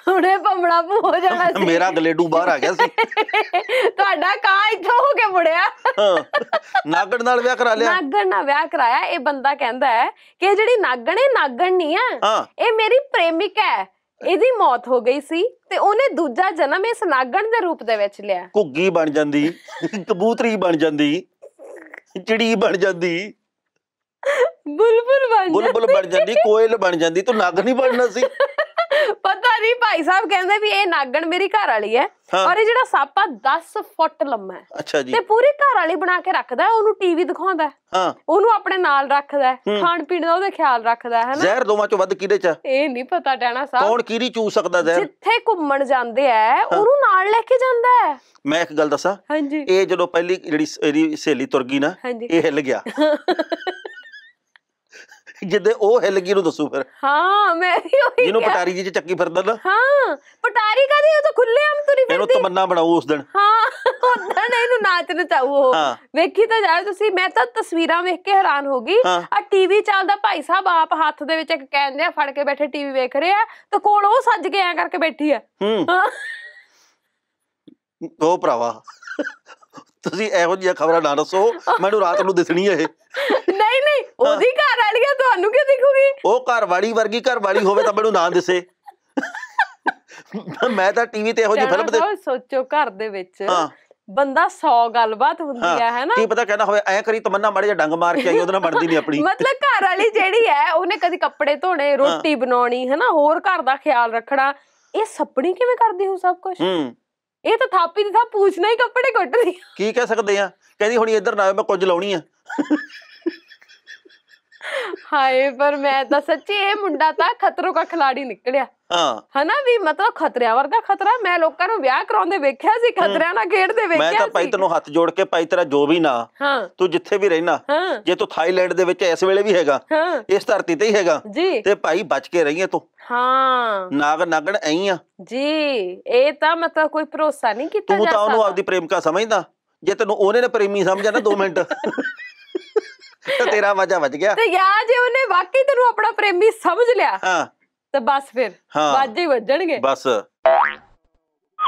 ਹੁਣੇ ਭੰਬੜਾ ਭੂ ਹੋ ਜਾਣਾ ਸੀ ਮੇਰਾ ਗਲੇਡੂ ਬਾਹਰ ਆ ਗਿਆ ਸੀ ਤੁਹਾਡਾ ਕਾਂ ਇੱਥੋਂ ਹੋ ਕੇ ਮੁੜਿਆ ਨਾਗਣ ਨਾਲ ਵਿਆਹ ਕਰਾ ਲਿਆ ਨਾਗਣ ਨਾਲ ਵਿਆਹ ਕਰਾਇਆ ਇਹ ਬੰਦਾ ਕਹਿੰਦਾ ਹੈ ਕਿ ਜਿਹੜੀ ਨਾਗਣ ਹੈ ਨਾਗਣ ਨਹੀਂ ਆ ਇਹ ਮੇਰੀ ਪ੍ਰੇਮਿਕ ਹੈ ਇਹਦੀ ਮੌਤ ਹੋ ਗਈ ਸੀ ਤੇ ਉਹਨੇ ਦੂਜਾ ਜਨਮ ਇਸ ਨਾਗਣ ਦੇ ਰੂਪ ਦੇ ਵਿੱਚ ਲਿਆ ਘੁੱਗੀ ਬਣ ਜਾਂਦੀ ਕਬੂਤਰੀ ਬਣ ਜਾਂਦੀ ਚਿੜੀ ਬਣ ਜਾਂਦੀ ਬੁਲਬੁਲ ਬਣ ਬੁਲਬੁਲ ਬਣ ਜਾਂਦੀ ਕੋਇਲ ਬਣ ਜਾਂਦੀ ਤੂੰ ਨਗ ਨਹੀਂ ਬਣਨਾ ਸੀ ਪਤਾ ਨਹੀਂ ਭਾਈ ਸਾਹਿਬ ਕਹਿੰਦੇ ਵੀ ਇਹ ਨਾਗਣ ਮੇਰੀ ਘਰ ਵਾਲੀ ਹੈ ਔਰ ਇਹ ਜਿਹੜਾ ਸੱਪ ਆ 10 ਫੁੱਟ ਲੰਮਾ ਹੈ ਅੱਛਾ ਜੀ ਤੇ ਪੂਰੀ ਘਰ ਵਾਲੀ ਬਣਾ ਕੇ ਰੱਖਦਾ ਉਹਨੂੰ ਟੀਵੀ ਦਿਖਾਉਂਦਾ ਹਾਂ ਉਹਨੂੰ ਆਪਣੇ ਨਾਲ ਰੱਖਦਾ ਖਾਣ ਪੀਣ ਦਾ ਉਹਦੇ ਖਿਆਲ ਰੱਖਦਾ ਹੈ ਨਾ ਜ਼ਹਿਰ ਦੋਵਾਂ ਚੋਂ ਵੱਧ ਕਿਹਦੇ ਚ ਇਹ ਨਹੀਂ ਪਤਾ ਟੈਣਾ ਸਾਹਿਬ ਕੌਣ ਕਿਹਦੀ ਚੂ ਸਕਦਾ ਜ਼ਹਿਰ ਜਿੱਥੇ ਘੁੰਮਣ ਜਾਂਦੇ ਆ ਉਹਨੂੰ ਨਾਲ ਲੈ ਕੇ ਜਾਂਦਾ ਹੈ ਮੈਂ ਇੱਕ ਗੱਲ ਦੱਸਾਂ ਹਾਂਜੀ ਇਹ ਜਦੋਂ ਪਹਿਲੀ ਜਿਹੜੀ ਇਹਦੀ ਸਹੇਲੀ ਤੁਰ ਗਈ ਨਾ ਇਹ ਹਿੱਲ ਗਿਆ ਜਿੱਦੇ ਉਹ ਹਿੱਲ ਗਈ ਨੂੰ ਦੱਸੂ ਫਿਰ ਹਾਂ ਮੈਂ ਵੀ ਉਹੀ ਜਿਹਨੂੰ ਪਟਾਰੀ ਜੀ ਚ ਚੱਕੀ ਫਿਰਦਾ ਨਾ ਹਾਂ ਪਟਾਰੀ ਕਾਦੀ ਉਹ ਤਾਂ ਖੁੱਲੇ ਆਮ ਤੁਰੀ ਫਿਰਦੀ ਇਹਨੂੰ ਤਮੰਨਾ ਬਣਾਓ ਉਸ ਦਿਨ ਹਾਂ ਦਿਨ ਇਹਨੂੰ ਨਾਚ ਨਚਾਓ ਉਹ ਵੇਖੀ ਤਾਂ ਜਾਓ ਤੁਸੀਂ ਮੈਂ ਤਾਂ ਤਸਵੀਰਾਂ ਵੇਖ ਕੇ ਹੈਰਾਨ ਹੋ ਗਈ ਆ ਟੀਵੀ ਚੱਲਦਾ ਭਾਈ ਸਾਹਿਬ ਆਪ ਹੱਥ ਦੇ ਵਿੱਚ ਇੱਕ ਕਹਿੰਦੇ ਆ ਫੜ ਕੇ ਬੈਠੇ ਟੀਵੀ ਵੇਖ ਰਹੇ ਆ ਤੇ ਕੋਲ ਉਹ ਸੱਜ ਕੇ ਐ ਕਰਕੇ ਬੈਠੀ ਆ ਹੂੰ ਉਹ ਭਰਾਵਾ ਤੁਸੀਂ ਇਹੋ ਜਿਹੀਆਂ ਖਬਰਾਂ ਨਾ ਦੱਸੋ ਮੈਨੂੰ ਰਾਤ ਨੂੰ ਦਿਸਣੀ ਇਹ ਉਹ ਘਰ ਵਾਲੀ ਵਰਗੀ ਘਰ ਵਾਲੀ ਹੋਵੇ ਤਾਂ ਮੈਨੂੰ ਨਾ ਦਿਸੇ ਮੈਂ ਤਾਂ ਟੀਵੀ ਤੇ ਇਹੋ ਜਿਹੀ ਫਿਲਮ ਦੇ ਸੋਚੋ ਘਰ ਦੇ ਵਿੱਚ ਬੰਦਾ 100 ਗੱਲਬਾਤ ਹੁੰਦੀ ਆ ਹੈ ਨਾ ਕੀ ਪਤਾ ਕਹਿਣਾ ਹੋਵੇ ਐ ਕਰੀ ਤਮੰਨਾ ਮਾੜੇ ਜਿਹਾ ਡੰਗ ਮਾਰ ਕੇ ਆਈ ਉਹਦੇ ਨਾਲ ਬਣਦੀ ਨਹੀਂ ਆਪਣੀ ਮਤਲਬ ਘਰ ਵਾਲੀ ਜਿਹੜੀ ਹੈ ਉਹਨੇ ਕਦੀ ਕੱਪੜੇ ਧੋਣੇ ਰੋਟੀ ਬਣਾਉਣੀ ਹੈ ਨਾ ਹੋਰ ਘਰ ਦਾ ਖਿਆਲ ਰੱਖਣਾ ਇਹ ਸੱਪਣੀ ਕਿਵੇਂ ਕਰਦੀ ਹੋ ਸਭ ਕੁਝ ਹੂੰ ਇਹ ਤਾਂ ਥਾਪੀ ਦੀ ਤਾਂ ਪੁੱਛਣਾ ਹੀ ਕੱਪੜੇ ਕੱਟਦੀ ਕੀ ਕਹਿ ਸਕਦੇ ਆ ਕਹਿੰਦੀ ਹੁਣੀ ਇੱਧਰ ਨਾ ਮੈਂ ਕੁਝ ਲਾਉਣੀ ਆ ਹਾਏ ਪਰ ਮੈਂ ਤਾਂ ਸੱਚੀ ਇਹ ਮੁੰਡਾ ਤਾਂ ਖਤਰੋਂ ਦਾ ਖਿਲਾੜੀ ਨਿਕਲਿਆ ਹਾਂ ਹਨਾ ਵੀ ਮਤਲਬ ਖਤਰਿਆਂ ਵਰਗਾ ਖਤਰਾ ਮੈਂ ਲੋਕਾਂ ਨੂੰ ਵਿਆਹ ਕਰਾਉਂਦੇ ਵੇਖਿਆ ਸੀ ਖਤਰਿਆਂ ਨਾਲ ਖੇਡਦੇ ਵੇਖਿਆ ਸੀ ਮੈਂ ਤਾਂ ਭਾਈ ਤੈਨੂੰ ਹੱਥ ਜੋੜ ਕੇ ਭਾਈ ਤੇਰਾ ਜੋ ਵੀ ਨਾ ਹਾਂ ਤੂੰ ਜਿੱਥੇ ਵੀ ਰਹਿਣਾ ਜੇ ਤੂੰ ਥਾਈਲੈਂਡ ਦੇ ਵਿੱਚ ਇਸ ਵੇਲੇ ਵੀ ਹੈਗਾ ਇਸ ਧਰਤੀ ਤੇ ਹੀ ਹੈਗਾ ਤੇ ਭਾਈ ਬਚ ਕੇ ਰਹੀਏ ਤੂੰ ਹਾਂ ਨਾਗ ਨਗੜ ਐਂ ਆ ਜੀ ਇਹ ਤਾਂ ਮਤਲਬ ਕੋਈ ਭਰੋਸਾ ਨਹੀਂ ਕੀਤਾ ਜਾ ਸਕਦਾ ਤੂੰ ਤਾਂ ਉਹਨੂੰ ਆਪਦੀ ਪ੍ਰੇਮਿਕਾ ਸਮਝਦਾ ਜੇ ਤੈਨੂੰ ਉਹਨੇ ਨੇ ਪ੍ਰੇਮੀ ਸਮਝਿਆ ਨਾ 2 ਮਿੰਟ ਤੇਰਾ ਵਾਜਾ ਵੱਜ ਗਿਆ ਤੇ ਯਾ ਜੇ ਉਹਨੇ ਵਾਕਈ ਤੈਨੂੰ ਆਪਣਾ ਪ੍ਰੇਮੀ ਸਮਝ ਲਿਆ ਹਾਂ ਤਾਂ ਬਸ ਫਿਰ ਵਾਜੇ ਵੱਜਣਗੇ ਬਸ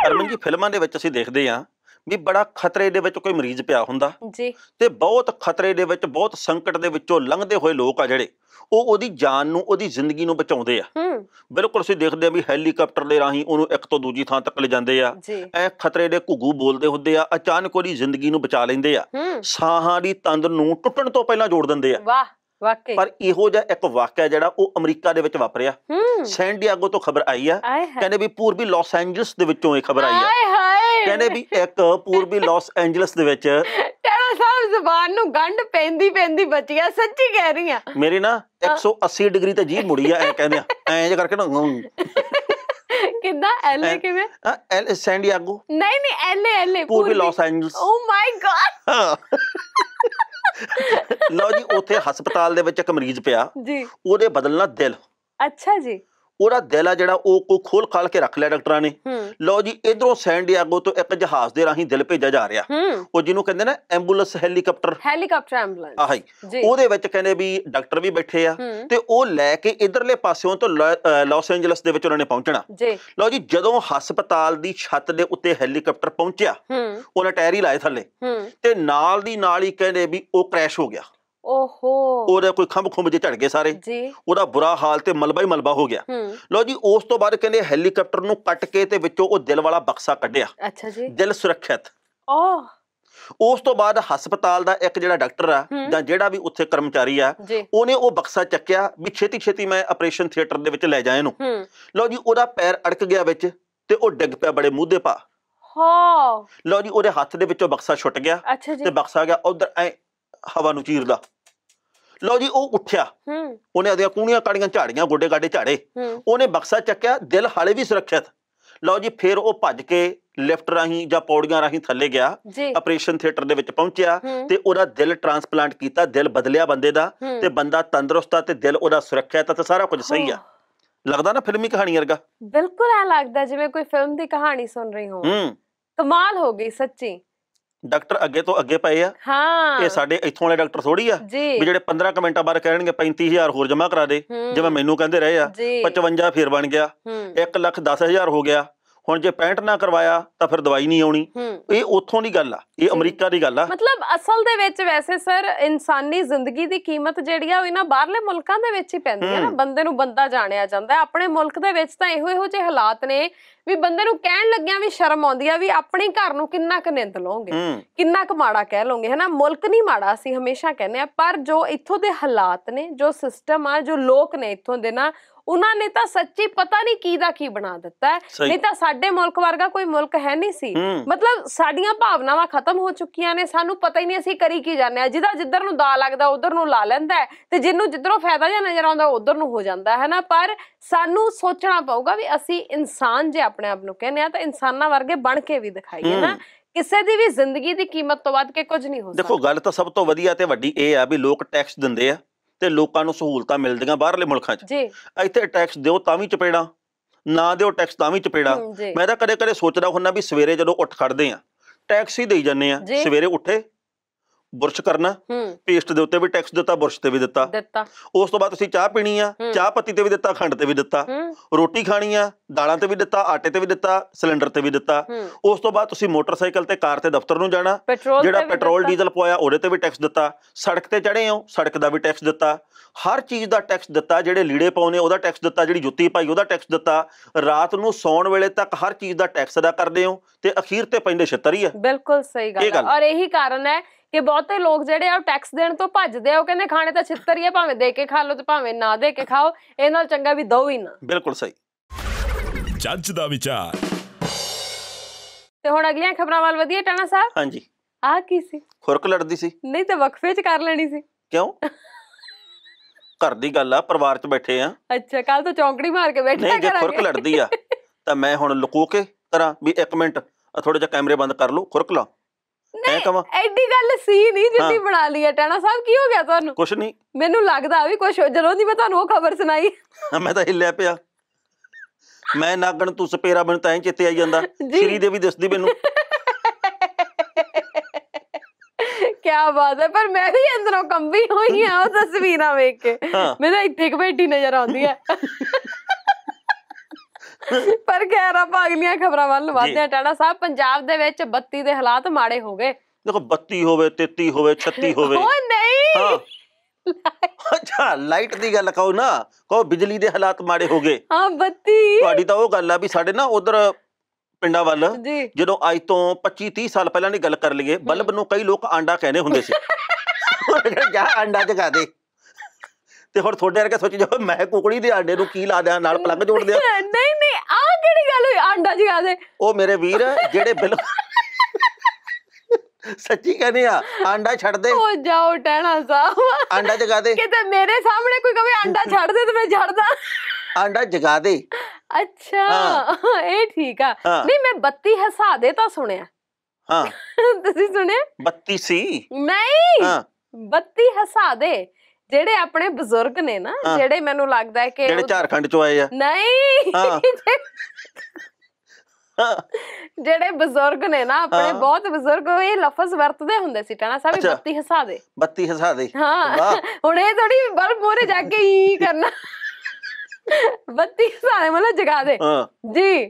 ਅਰਮਨ ਜੀ ਫਿਲਮਾਂ ਦੇ ਵਿੱਚ ਅਸੀਂ ਦੇਖਦੇ ਆ ਵੀ ਬੜਾ ਖਤਰੇ ਦੇ ਵਿੱਚ ਕੋਈ ਮਰੀਜ਼ ਪਿਆ ਹੁੰਦਾ ਜੀ ਤੇ ਬਹੁਤ ਖਤਰੇ ਦੇ ਵਿੱਚ ਬਹੁਤ ਸੰਕਟ ਦੇ ਵਿੱਚੋਂ ਲੰਘਦੇ ਹੋਏ ਲੋਕ ਆ ਜਿਹੜੇ ਉਹ ਉਹਦੀ ਜਾਨ ਨੂੰ ਉਹਦੀ ਜ਼ਿੰਦਗੀ ਨੂੰ ਬਚਾਉਂਦੇ ਆ ਬਿਲਕੁਲ ਅਸੀਂ ਦੇਖਦੇ ਆ ਵੀ ਹੈਲੀਕਾਪਟਰ ਦੇ ਰਾਹੀਂ ਉਹਨੂੰ ਇੱਕ ਤੋਂ ਦੂਜੀ ਥਾਂ ਤੱਕ ਲੈ ਜਾਂਦੇ ਆ ਐ ਖਤਰੇ ਦੇ ਘੁੱਗੂ ਬੋਲਦੇ ਹੁੰਦੇ ਆ ਅਚਾਨਕ ਉਹਦੀ ਜ਼ਿੰਦਗੀ ਨੂੰ ਬਚਾ ਲੈਂਦੇ ਆ ਸਾਹਾਂ ਦੀ ਤੰਦ ਨੂੰ ਟੁੱਟਣ ਤੋਂ ਪਹਿਲਾਂ ਜੋੜ ਦਿੰਦੇ ਆ ਵਾਹ ਵਾਕਈ ਪਰ ਇਹੋ ਜਿਹਾ ਇੱਕ ਵਾਕਿਆ ਜਿਹੜਾ ਉਹ ਅਮਰੀਕਾ ਦੇ ਵਿੱਚ ਵਾਪਰਿਆ ਸੈਂਡੀਆਗੋ ਤੋਂ ਖਬਰ ਆਈ ਆ ਕਹਿੰਦੇ ਵੀ ਪੂਰਬੀ ਲਾਸ ਐਂਜਲਸ ਦੇ ਵਿੱਚੋਂ ਇਹ ਖਬਰ ਆਈ ਆ ਕਹਿੰਦੇ ਵੀ ਇੱਕ ਪੂਰਬੀ ਲਾਸ ਐਂਜਲਸ ਦੇ ਵਿੱਚ ਟੈਣਾ ਸਾਹਿਬ ਜ਼ਬਾਨ ਨੂੰ ਗੰਢ ਪੈਂਦੀ ਪੈਂਦੀ ਬਚ ਸੱਚੀ ਕਹਿ ਰਹੀ ਆ ਮੇਰੀ ਨਾ 180 ਡਿਗਰੀ ਤੇ ਜੀਭ ਮੁੜੀ ਆ ਐ ਕਹਿੰਦੇ ਆ ਐਂ ਜੇ ਕਰਕੇ ਨਾ ਕਿੱਦਾਂ ਐਲਏ ਕਿਵੇਂ ਐਲ ਸੈਂਡੀਆਗੋ ਨਹੀਂ ਨਹੀਂ ਐਲਏ ਐਲਏ ਪੂਰਬੀ Los Angeles oh my God ਲੋ ਜੀ ਉਥੇ ਹਸਪਤਾਲ ਦੇ ਵਿੱਚ ਇੱਕ ਮਰੀਜ਼ ਪਿਆ ਜੀ ਉਹਦੇ ਬਦਲਣਾ ਦਿਲ ਅੱਛਾ ਜੀ ਉਹਦਾ ਦਿਲ ਆ ਜਿਹੜਾ ਉਹ ਕੋ ਖੋਲ ਖਾਲ ਕੇ ਰੱਖ ਲਿਆ ਡਾਕਟਰਾਂ ਨੇ ਲਓ ਜੀ ਇਧਰੋਂ ਸੈਂਡੀਆਗੋ ਤੋਂ ਇੱਕ ਜਹਾਜ਼ ਦੇ ਰਾਹੀਂ ਦਿਲ ਭੇਜਿਆ ਜਾ ਰਿਹਾ ਉਹ ਜਿਹਨੂੰ ਕਹਿੰਦੇ ਨੇ ਐਂਬੂਲੈਂਸ ਹੈਲੀਕਾਪਟਰ ਹੈਲੀਕਾਪਟਰ ਐਂਬੂਲੈਂਸ ਆਹੀ ਉਹਦੇ ਵਿੱਚ ਕਹਿੰਦੇ ਵੀ ਡਾਕਟਰ ਵੀ ਬੈਠੇ ਆ ਤੇ ਉਹ ਲੈ ਕੇ ਇਧਰਲੇ ਪਾਸਿਓਂ ਤੋਂ ਲਾਸ ਐਂਜਲਸ ਦੇ ਵਿੱਚ ਉਹਨਾਂ ਨੇ ਪਹੁੰਚਣਾ ਲਓ ਜੀ ਜਦੋਂ ਹਸਪਤਾਲ ਦੀ ਛੱਤ ਦੇ ਉੱਤੇ ਹੈਲੀਕਾਪਟਰ ਪਹੁੰਚਿਆ ਉਹਨਾਂ ਟਾਇਰ ਹੀ ਲਾਏ ਥੱਲੇ ਤੇ ਨਾਲ ਦੀ ਨਾਲ ਹੀ ਕਹਿੰਦੇ ਵੀ ਉਹ ਕ੍ਰੈਸ਼ ਹੋ ਗਿਆ ਓਹੋ ਉਹਦੇ ਕੋਈ ਖੰਭ ਖੁੰਭ ਜੇ ਝੜ ਗਏ ਸਾਰੇ ਜੀ ਉਹਦਾ ਬੁਰਾ ਹਾਲ ਤੇ ਮਲਬਾ ਹੀ ਮਲਬਾ ਹੋ ਗਿਆ ਲੋ ਜੀ ਉਸ ਤੋਂ ਬਾਅਦ ਕਹਿੰਦੇ ਹੈਲੀਕਾਪਟਰ ਨੂੰ ਕੱਟ ਕੇ ਤੇ ਵਿੱਚੋਂ ਉਹ ਦਿਲ ਵਾਲਾ ਬਕਸਾ ਕੱਢਿਆ ਅੱਛਾ ਜੀ ਦਿਲ ਸੁਰੱਖਿਅਤ ਓ ਉਸ ਤੋਂ ਬਾਅਦ ਹਸਪਤਾਲ ਦਾ ਇੱਕ ਜਿਹੜਾ ਡਾਕਟਰ ਆ ਜਾਂ ਜਿਹੜਾ ਵੀ ਉੱਥੇ ਕਰਮਚਾਰੀ ਆ ਉਹਨੇ ਉਹ ਬਕਸਾ ਚੱਕਿਆ ਵੀ ਛੇਤੀ ਛੇਤੀ ਮੈਂ ਆਪਰੇਸ਼ਨ ਥੀਏਟਰ ਦੇ ਵਿੱਚ ਲੈ ਜਾਏ ਇਹਨੂੰ ਲਓ ਜੀ ਉਹਦਾ ਪੈਰ ਅੜਕ ਗਿਆ ਵਿੱਚ ਤੇ ਉਹ ਡਿੱਗ ਪਿਆ ਬੜੇ ਮੂਧੇ ਪਾ ਹਾਂ ਲਓ ਜੀ ਉਹਦੇ ਹੱਥ ਦੇ ਵਿੱਚੋਂ ਬਕਸਾ ਛੁੱਟ ਗਿਆ ਤੇ ਬਕਸਾ ਗਿਆ ਉਧਰ ਐ ਹਵਾ ਨੂੰ ਚੀਰਦਾ ਲਓ ਜੀ ਉਹ ਉੱਠਿਆ ਹੂੰ ਉਹਨੇ ਆਦੀਆਂ ਕੂਣੀਆਂ ਕਾੜੀਆਂ ਝਾੜੀਆਂ ਗੋਡੇ ਗਾਡੇ ਝਾੜੇ ਉਹਨੇ ਬਕਸਾ ਚੱਕਿਆ ਦਿਲ ਹਾਲੇ ਵੀ ਸੁਰੱਖਿਅਤ ਲਓ ਜੀ ਫਿਰ ਉਹ ਭੱਜ ਕੇ ਲਿਫਟ ਰਾਹੀਂ ਜਾਂ ਪੌੜੀਆਂ ਰਾਹੀਂ ਥੱਲੇ ਗਿਆ ਆਪਰੇਸ਼ਨ ਥੀਏਟਰ ਦੇ ਵਿੱਚ ਪਹੁੰਚਿਆ ਤੇ ਉਹਦਾ ਦਿਲ ਟ੍ਰਾਂਸਪਲਾਂਟ ਕੀਤਾ ਦਿਲ ਬਦਲਿਆ ਬੰਦੇ ਦਾ ਤੇ ਬੰਦਾ ਤੰਦਰੁਸਤ ਆ ਤੇ ਦਿਲ ਉਹਦਾ ਸੁਰੱਖਿਅਤ ਤੇ ਸਾਰਾ ਕੁਝ ਸਹੀ ਆ ਲੱਗਦਾ ਨਾ ਫਿਲਮੀ ਕਹਾਣੀ ਵਰਗਾ ਬਿਲਕੁਲ ਐ ਲੱਗਦਾ ਜਿਵੇਂ ਕੋਈ ਫਿਲਮ ਦੀ ਕਹਾਣੀ ਸੁਣ ਰਹੀ ਹੋ ਹੂੰ ਕਮਾਲ ਹੋ ਗਈ ਸੱਚੀ ਡਾਕਟਰ ਅੱਗੇ ਤੋਂ ਅੱਗੇ ਪਏ ਆ ਹਾਂ ਇਹ ਸਾਡੇ ਇੱਥੋਂ ਵਾਲੇ ਡਾਕਟਰ ਥੋੜੀ ਆ ਵੀ ਜਿਹੜੇ 15 ਮਿੰਟਾਂ ਬਾਅਦ ਕਹਿਣਗੇ 35000 ਹੋਰ ਜਮ੍ਹਾਂ ਕਰਾ ਦੇ ਜਿਵੇਂ ਮੈਨੂੰ ਕਹਿੰਦੇ ਰਹੇ ਆ 55 ਫੇਰ ਬਣ ਗਿਆ 1 ਲੱਖ 10000 ਹੋ ਗਿਆ ਹੁਣ ਜੇ ਪੈਂਟ ਨਾ ਕਰਵਾਇਆ ਤਾਂ ਫਿਰ ਦਵਾਈ ਨਹੀਂ ਆਉਣੀ ਇਹ ਉੱਥੋਂ ਦੀ ਗੱਲ ਆ ਇਹ ਅਮਰੀਕਾ ਦੀ ਗੱਲ ਆ ਮਤਲਬ ਅਸਲ ਦੇ ਵਿੱਚ ਵੈਸੇ ਸਰ ਇਨਸਾਨੀ ਜ਼ਿੰਦਗੀ ਦੀ ਕੀਮਤ ਜਿਹੜੀ ਆ ਉਹ ਇਹਨਾਂ ਬਾਹਰਲੇ ਮੁਲਕਾਂ ਦੇ ਵਿੱਚ ਹੀ ਪੈਂਦੀ ਆ ਨਾ ਬੰਦੇ ਨੂੰ ਬੰਦਾ ਜਾਣਿਆ ਜਾਂਦਾ ਆਪਣੇ ਮੁਲਕ ਦੇ ਵਿੱਚ ਤਾਂ ਇਹੋ ਇਹੋ ਜਿਹੇ ਹਾਲਾਤ ਨੇ ਵੀ ਬੰਦੇ ਨੂੰ ਕਹਿਣ ਲੱਗਿਆਂ ਵੀ ਸ਼ਰਮ ਆਉਂਦੀ ਆ ਵੀ ਆਪਣੇ ਘਰ ਨੂੰ ਕਿੰਨਾ ਕੁ ਨਿੰਦ ਲਓਗੇ ਕਿੰਨਾ ਕੁ ਮਾੜਾ ਕਹਿ ਲਓਗੇ ਹਨਾ ਮੁਲਕ ਨਹੀਂ ਮਾੜਾ ਸੀ ਹਮੇਸ਼ਾ ਕਹਿੰਦੇ ਆ ਪਰ ਜੋ ਇੱਥੋਂ ਦੇ ਹਾਲਾਤ ਨੇ ਜੋ ਸਿਸਟਮ ਆ ਜੋ ਲੋਕ ਨੇ ਇੱਥੋਂ ਦੇ ਨਾ ਉਹਨਾਂ ਨੇ ਤਾਂ ਸੱਚੀ ਪਤਾ ਨਹੀਂ ਕੀ ਦਾ ਕੀ ਬਣਾ ਦਿੱਤਾ ਨਹੀਂ ਤਾਂ ਸਾਡੇ ਮੁਲਕ ਵਰਗਾ ਕੋਈ ਮੁਲਕ ਹੈ ਨਹੀਂ ਸੀ ਮਤਲਬ ਸਾਡੀਆਂ ਭਾਵਨਾਵਾਂ ਖਤਮ ਹੋ ਚੁੱਕੀਆਂ ਨੇ ਸਾਨੂੰ ਪਤਾ ਹੀ ਨਹੀਂ ਅਸੀਂ ਕਰੀ ਕੀ ਜਾਂਦੇ ਆ ਜਿਹਦਾ ਜਿੱਧਰ ਨੂੰ ਦਾ ਲੱਗਦਾ ਉਧਰ ਨੂੰ ਲਾ ਲੈਂਦਾ ਤੇ ਜਿੰਨੂੰ ਜਿੱਧਰੋਂ ਫਾਇਦਾ ਜਾਂ ਨਜ਼ਰ ਆਉਂਦਾ ਉਧਰ ਨੂੰ ਹੋ ਜਾਂਦਾ ਹੈ ਨਾ ਪਰ ਸਾਨੂੰ ਸੋਚਣਾ ਪਊਗਾ ਵੀ ਅਸੀਂ ਇਨਸਾਨ ਜੇ ਆਪਣੇ ਆਪ ਨੂੰ ਕਹਿੰਦੇ ਆ ਤਾਂ ਇਨਸਾਨਾਂ ਵਰਗੇ ਬਣ ਕੇ ਵੀ ਦਿਖਾਈਏ ਨਾ ਕਿਸੇ ਦੀ ਵੀ ਜ਼ਿੰਦਗੀ ਦੀ ਕੀਮਤ ਤੋਂ ਵੱਧ ਕੇ ਕੁਝ ਨਹੀਂ ਹੋ ਸਕਦਾ ਦੇਖੋ ਗੱਲ ਤਾਂ ਸਭ ਤੋਂ ਵਧੀਆ ਤੇ ਵੱਡੀ ਇਹ ਆ ਵੀ ਲੋਕ ਟੈਕਸ ਦਿੰਦੇ ਆ ਤੇ ਲੋਕਾਂ ਨੂੰ ਸਹੂਲਤਾਂ ਮਿਲਦੀਆਂ ਬਾਹਰਲੇ ਮੁਲਕਾਂ 'ਚ ਇੱਥੇ ਟੈਕਸ ਦਿਓ ਤਾਂ ਵੀ ਚਪੇੜਾ ਨਾ ਦਿਓ ਟੈਕਸ ਤਾਂ ਵੀ ਚਪੇੜਾ ਮੈਂ ਤਾਂ ਕਦੇ-ਕਦੇ ਸੋਚਦਾ ਹੁੰਨਾ ਵੀ ਸਵੇਰੇ ਜਦੋਂ ਉੱਠ ਖੜਦੇ ਆ ਟੈਕਸ ਹੀ ਦੇਈ ਜਾਂਦੇ ਆ ਸਵੇਰੇ ਉੱਠੇ ਬੁਰਸ਼ ਕਰਨਾ ਪੇਸਟ ਦੇ ਉੱਤੇ ਵੀ ਟੈਕਸ ਦਿੱਤਾ ਬੁਰਸ਼ ਤੇ ਵੀ ਦਿੱਤਾ ਦਿੱਤਾ ਉਸ ਤੋਂ ਬਾਅਦ ਤੁਸੀਂ ਚਾਹ ਪੀਣੀ ਆ ਚਾਹ ਪੱਤੀ ਤੇ ਵੀ ਦਿੱਤਾ ਖੰਡ ਤੇ ਵੀ ਦਿੱਤਾ ਰੋਟੀ ਖਾਣੀ ਆ ਦਾਲਾਂ ਤੇ ਵੀ ਦਿੱਤਾ ਆਟੇ ਤੇ ਵੀ ਦਿੱਤਾ ਸਿਲੰਡਰ ਤੇ ਵੀ ਦਿੱਤਾ ਉਸ ਤੋਂ ਬਾਅਦ ਤੁਸੀਂ ਮੋਟਰਸਾਈਕਲ ਤੇ ਕਾਰ ਤੇ ਦਫ਼ਤਰ ਨੂੰ ਜਾਣਾ ਜਿਹੜਾ ਪੈਟਰੋਲ ਡੀਜ਼ਲ ਪਵਾਇਆ ਉਹਦੇ ਤੇ ਵੀ ਟੈਕਸ ਦਿੱਤਾ ਸੜਕ ਤੇ ਚੜੇ ਹੋ ਸੜਕ ਦਾ ਵੀ ਟੈਕਸ ਦਿੱਤਾ ਹਰ ਚੀਜ਼ ਦਾ ਟੈਕਸ ਦਿੱਤਾ ਜਿਹੜੇ ਲੀੜੇ ਪਾਉਨੇ ਉਹਦਾ ਟੈਕਸ ਦਿੱਤਾ ਜਿਹੜੀ ਜੁੱਤੀ ਪਾਈ ਉਹਦਾ ਟੈਕਸ ਦਿੱਤਾ ਰਾਤ ਨੂੰ ਸੌਣ ਵੇਲੇ ਤੱਕ ਹਰ ਚੀਜ਼ ਦਾ ਟੈਕਸ ਅਦਾ ਕਰਦੇ ਹੋ ਤੇ ਅਖੀਰ ਤੇ ਪੈਂਦੇ ਛਤਰੀ ਹੀ ਆ ਬਿਲਕੁਲ ਸਹੀ ਗੱਲ ਔਰ ਇਹੀ ਕਾਰਨ ਹੈ ਕਿ ਬਹੁਤੇ ਲੋਕ ਜਿਹੜੇ ਆ ਉਹ ਟੈਕਸ ਦੇਣ ਤੋਂ ਭੱਜਦੇ ਆ ਉਹ ਕਹਿੰਦੇ ਖਾਣੇ ਤਾਂ ਛਿੱਤਰ ਹੀ ਆ ਭਾਵੇਂ ਦੇ ਕੇ ਖਾ ਲਓ ਤੇ ਭਾਵੇਂ ਨਾ ਦੇ ਕੇ ਖਾਓ ਇਹ ਨਾਲ ਚੰਗਾ ਵੀ ਦੋ ਹੀ ਨਾ ਬਿਲਕੁਲ ਸਹੀ ਜੱਜ ਦਾ ਵਿਚਾਰ ਤੇ ਹੁਣ ਅਗਲੀਆਂ ਖਬਰਾਂ ਵੱਲ ਵਧੀਆ ਟਾਣਾ ਸਾਹਿਬ ਹਾਂਜੀ ਆ ਕੀ ਸੀ ਖੁਰਕ ਲੜਦੀ ਸੀ ਨਹੀਂ ਤੇ ਵਕਫੇ ਚ ਕਰ ਲੈਣੀ ਸੀ ਕਿਉਂ ਘਰ ਦੀ ਗੱਲ ਆ ਪਰਿਵਾਰ ਚ ਬੈਠੇ ਆ ਅੱਛਾ ਕੱਲ ਤੋਂ ਚੌਂਕੜੀ ਮਾਰ ਕੇ ਬੈਠੇ ਕਰਾਂਗੇ ਨਹੀਂ ਜੇ ਖੁਰਕ ਲੜਦੀ ਆ ਤਾਂ ਮੈਂ ਹੁਣ ਲੁਕੋ ਕੇ ਕਰਾਂ ਵੀ 1 ਮਿੰਟ ਥੋੜਾ ਜਿਹਾ ਕੈਮਰੇ ਬੰਦ ਕਰ ਲਓ ਖੁਰਕ ਲਾ ਮੈਂ ਕਮਾ ਐਡੀ ਗੱਲ ਸੀ ਨਹੀਂ ਜਿੱਦੀ ਬਣਾ ਲਈ ਹੈ ਟਾਣਾ ਸਾਹਿਬ ਕੀ ਹੋ ਗਿਆ ਤੁਹਾਨੂੰ ਕੁਛ ਨਹੀਂ ਮੈਨੂੰ ਲੱਗਦਾ ਵੀ ਕੁਛ ਜਦੋਂ ਦੀ ਮੈਂ ਤੁਹਾਨੂੰ ਉਹ ਖਬਰ ਸੁਣਾਈ ਮੈਂ ਤਾਂ ਹਿੱਲਿਆ ਪਿਆ ਮੈਂ ਨਾਗਣ ਤੂੰ ਸਪੇਰਾ ਬਣ ਤਾਂ ਚਿੱਤੇ ਆਈ ਜਾਂਦਾ ਸ਼੍ਰੀ ਦੇਵੀ ਦਿਸਦੀ ਮੈਨੂੰ ਕੀ ਬਾਤ ਹੈ ਪਰ ਮੈਂ ਵੀ ਅੰਦਰੋਂ ਕੰਬੀ ਹੋਈ ਆ ਉਹ ਤਸਵੀਰਾਂ ਵੇਖ ਕੇ ਮੈਨੂੰ ਇੱਥੇ ਇੱਕ ਬੈਠੀ ਨਜ਼ਰ ਆਉਂਦੀ ਹੈ ਪਰ ਖੈਰ ਆਪਾਂ ਅਗਲੀਆਂ ਖਬਰਾਂ ਵੱਲ ਵਧਦੇ ਆ ਟਾਣਾ ਸਾਹਿਬ ਪੰਜਾਬ ਦੇ ਵਿੱਚ 32 ਦੇ ਹਾਲਾਤ ਮਾੜੇ ਹੋ ਗਏ ਦੇਖੋ 32 ਹੋਵੇ 33 ਹੋਵੇ 36 ਹੋਵੇ ਓ ਨਹੀਂ ਹਾਂ ਅੱਛਾ ਲਾਈਟ ਦੀ ਗੱਲ ਕਹੋ ਨਾ ਕਹੋ ਬਿਜਲੀ ਦੇ ਹਾਲਾਤ ਮਾੜੇ ਹੋ ਗਏ ਹਾਂ 32 ਤੁਹਾਡੀ ਤਾਂ ਉਹ ਗੱਲ ਆ ਵੀ ਸਾਡੇ ਨਾ ਉਧਰ ਪਿੰਡਾਂ ਵੱਲ ਜਦੋਂ ਅੱਜ ਤੋਂ 25 30 ਸਾਲ ਪਹਿਲਾਂ ਦੀ ਗੱਲ ਕਰ ਲਈਏ ਬਲਬ ਨੂੰ ਕਈ ਲੋਕ ਆਂਡਾ ਕਹਿੰਦੇ ਹੁੰਦੇ ਸੀ ਜਾ ਆਂਡਾ ਜਗਾ ਦੇ ਤੇ ਹੁਣ ਤੁਹਾਡੇ ਵਰਗੇ ਸੋਚ ਜਾਓ ਮੈਂ ਕੁਕੜੀ ਦੇ ਆਂਡੇ ਨੂੰ ਕੀ ਲਾ ਦਿਆਂ ਨਾਲ ਪਲੰਗ ਜੋੜ ਦਿਆਂ ਨਹੀਂ ਗੱਲ ਹੋਈ ਆਂਡਾ ਜਗਾ ਦੇ ਉਹ ਮੇਰੇ ਵੀਰ ਜਿਹੜੇ ਬਿਲ ਸੱਚੀ ਕਹਨੇ ਆ ਆਂਡਾ ਛੱਡ ਦੇ ਉਹ ਜਾਓ ਟਹਿਣਾ ਸਾਹਿਬ ਆਂਡਾ ਜਗਾ ਦੇ ਕਿਤੇ ਮੇਰੇ ਸਾਹਮਣੇ ਕੋਈ ਕਵੇ ਆਂਡਾ ਛੱਡ ਦੇ ਤੇ ਮੈਂ ਛੱਡਦਾ ਆਂਡਾ ਜਗਾ ਦੇ ਅੱਛਾ ਇਹ ਠੀਕ ਆ ਨਹੀਂ ਮੈਂ 32 ਹਸਾ ਦੇ ਤਾਂ ਸੁਣਿਆ ਹਾਂ ਤੁਸੀਂ ਸੁਣਿਆ 32 ਸੀ ਨਹੀਂ ਹਾਂ 32 ਹਸਾ ਦੇ ਜਿਹੜੇ ਆਪਣੇ ਬਜ਼ੁਰਗ ਨੇ ਨਾ ਜਿਹੜੇ ਮੈਨੂੰ ਲੱਗਦਾ ਹੈ ਕਿ ਜਿਹੜੇ ਝਾਰਖੰਡ ਚੋਂ ਆਏ ਆ ਨਹੀਂ ਜਿਹੜੇ ਬਜ਼ੁਰਗ ਨੇ ਨਾ ਆਪਣੇ ਬਹੁਤ ਬਜ਼ੁਰਗ ਇਹ ਲਫ਼ਜ਼ ਵਰਤਦੇ ਹੁੰਦੇ ਸੀ ਟਾਣਾ ਸਾਹਿਬ 32 ਹਸਾ ਦੇ 32 ਹਸਾ ਦੇ ਹਾਂ ਹੁਣ ਇਹ ਥੋੜੀ ਬਲ ਮੋਰੇ ਜਾ ਕੇ ਹੀ ਕਰਨਾ 32 ਹਸਾ ਦੇ ਮਤਲਬ ਜਗਾ ਦੇ ਜੀ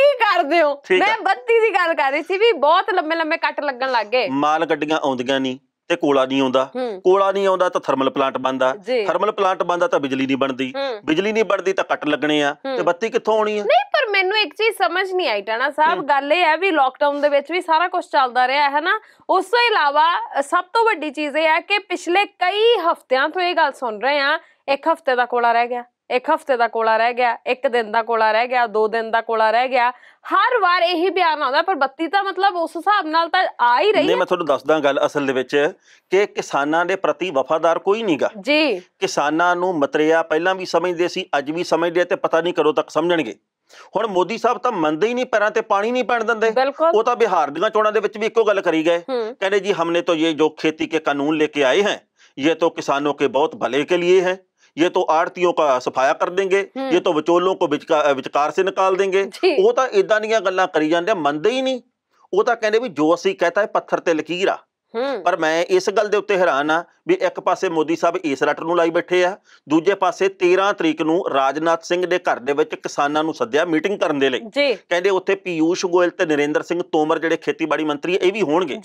ਕੀ ਕਰਦੇ ਹੋ ਮੈਂ 32 ਦੀ ਗੱਲ ਕਰ ਰਹੀ ਸੀ ਵੀ ਬਹੁਤ ਲੰਮੇ ਲੰਮੇ ਕੱਟ ਲੱਗਣ ਲੱਗੇ ਮਾਲ ਗੱਡੀਆਂ ਆਉਂਦੀਆਂ ਨਹੀਂ ਤੇ ਕੋਲਾ ਨਹੀਂ ਆਉਂਦਾ ਕੋਲਾ ਨਹੀਂ ਆਉਂਦਾ ਤਾਂ ਥਰਮਲ ਪਲਾਂਟ ਬੰਦਾ ਥਰਮਲ ਪਲਾਂਟ ਬੰਦਾ ਤਾਂ ਬਿਜਲੀ ਨਹੀਂ ਬਣਦੀ ਬਿਜਲੀ ਨਹੀਂ ਬਣਦੀ ਤਾਂ ਕੱਟ ਲੱਗਣੇ ਆ ਤੇ ਬੱਤੀ ਕਿੱਥੋਂ ਆਉਣੀ ਆ ਨਹੀਂ ਪਰ ਮੈਨੂੰ ਇੱਕ ਚੀਜ਼ ਸਮਝ ਨਹੀਂ ਆਈ ਟਾਣਾ ਸਾਹਿਬ ਗੱਲ ਇਹ ਹੈ ਵੀ ਲਾਕਡਾਊਨ ਦੇ ਵਿੱਚ ਵੀ ਸਾਰਾ ਕੁਝ ਚੱਲਦਾ ਰਿਹਾ ਹੈ ਨਾ ਉਸ ਤੋਂ ਇਲਾਵਾ ਸਭ ਤੋਂ ਵੱਡੀ ਚੀਜ਼ ਇਹ ਹੈ ਕਿ ਪਿਛਲੇ ਕਈ ਹਫ਼ਤਿਆਂ ਤੋਂ ਇਹ ਗੱਲ ਸੁਣ ਰਹੇ ਆ ਇੱਕ ਹਫ਼ਤੇ ਦਾ ਕੋਲਾ ਰਹਿ ਗਿਆ ਇੱਕ ਹਫਤੇ ਦਾ ਕੋਲਾ ਰਹਿ ਗਿਆ ਇੱਕ ਦਿਨ ਦਾ ਕੋਲਾ ਰਹਿ ਗਿਆ ਦੋ ਦਿਨ ਦਾ ਕੋਲਾ ਰਹਿ ਗਿਆ ਹਰ ਵਾਰ ਇਹੀ ਬਿਆਨ ਆਉਂਦਾ ਪਰ 32 ਤਾਂ ਮਤਲਬ ਉਸ ਹਿਸਾਬ ਨਾਲ ਤਾਂ ਆ ਹੀ ਰਹੀ ਹੈ ਨਹੀਂ ਮੈਂ ਤੁਹਾਨੂੰ ਦੱਸਦਾ ਗੱਲ ਅਸਲ ਦੇ ਵਿੱਚ ਕਿ ਕਿਸਾਨਾਂ ਦੇ ਪ੍ਰਤੀ ਵਫਾਦਾਰ ਕੋਈ ਨਹੀਂਗਾ ਜੀ ਕਿਸਾਨਾਂ ਨੂੰ ਮਤਰਿਆ ਪਹਿਲਾਂ ਵੀ ਸਮਝਦੇ ਸੀ ਅੱਜ ਵੀ ਸਮਝਦੇ ਤੇ ਪਤਾ ਨਹੀਂ ਕਰੋ ਤੱਕ ਸਮਝਣਗੇ ਹੁਣ ਮੋਦੀ ਸਾਹਿਬ ਤਾਂ ਮੰਨਦੇ ਹੀ ਨਹੀਂ ਪੈਰਾਂ ਤੇ ਪਾਣੀ ਨਹੀਂ ਪੈਣ ਦਿੰਦੇ ਉਹ ਤਾਂ ਬਿਹਾਰ ਦੀਆਂ ਚੋਣਾਂ ਦੇ ਵਿੱਚ ਵੀ ਇੱਕੋ ਗੱਲ ਕਰੀ ਗਏ ਕਹਿੰਦੇ ਜੀ ਹਮਨੇ ਤਾਂ ਇਹ ਜੋ ਖੇਤੀ ਕੇ ਕਾਨੂੰਨ ਲੈ ਕੇ ਆਏ ਹਨ ਇਹ ਤਾਂ ਕਿਸਾਨੋਂ ਕੇ ਬਹੁਤ ਭਲੇ ਕੇ ਲਈ ਹੈ ਇਹ ਤਾਂ आड़तियों का ਸਫਾਇਆ ਕਰ ਦੇਂਗੇ ਇਹ ਤਾਂ ਵਿਚੋਲੋਂ ਕੋ ਵਿਚਕਾਰ ਸੇ ਨਿਕਾਲ ਦੇਂਗੇ ਉਹ ਤਾਂ ਇਦਾਂ ਦੀਆਂ ਗੱਲਾਂ ਕਰੀ ਜਾਂਦੇ ਮੰਨਦੇ ਹੀ ਨਹੀਂ ਉਹ ਤਾਂ ਕਹਿੰਦੇ ਵੀ ਜੋ ਅਸੀਂ ਕਹਤਾ ਹੈ ਪੱਥਰ ਤੇ ਲਕੀਰ ਆ ਪਰ ਮੈਂ ਇਸ ਗੱਲ ਦੇ ਉੱਤੇ ਹੈਰਾਨ ਆ ਵੀ ਇੱਕ ਪਾਸੇ ਮੋਦੀ ਸਾਹਿਬ ਇਸ ਰੱਟ ਨੂੰ ਲਾਈ ਬੈਠੇ ਆ ਦੂਜੇ ਪਾਸੇ 13 ਤਰੀਕ ਨੂੰ ਰਾਜਨਾਥ ਸਿੰਘ ਦੇ ਘਰ ਦੇ ਵਿੱਚ ਕਿਸਾਨਾਂ ਨੂੰ ਸੱਦਿਆ ਮੀਟਿੰਗ ਕਰਨ ਦੇ ਲਈ ਕਹਿੰਦੇ ਉੱਥੇ ਪੀਯੂਸ਼ ਗੋਇਲ ਤੇ ਨਰਿੰਦਰ ਸਿੰਘ ਤੋਮਰ ਜਿਹੜੇ ਖੇਤੀਬਾੜੀ ਮੰਤਰੀ ਇਹ ਵੀ ਹੋਣਗੇ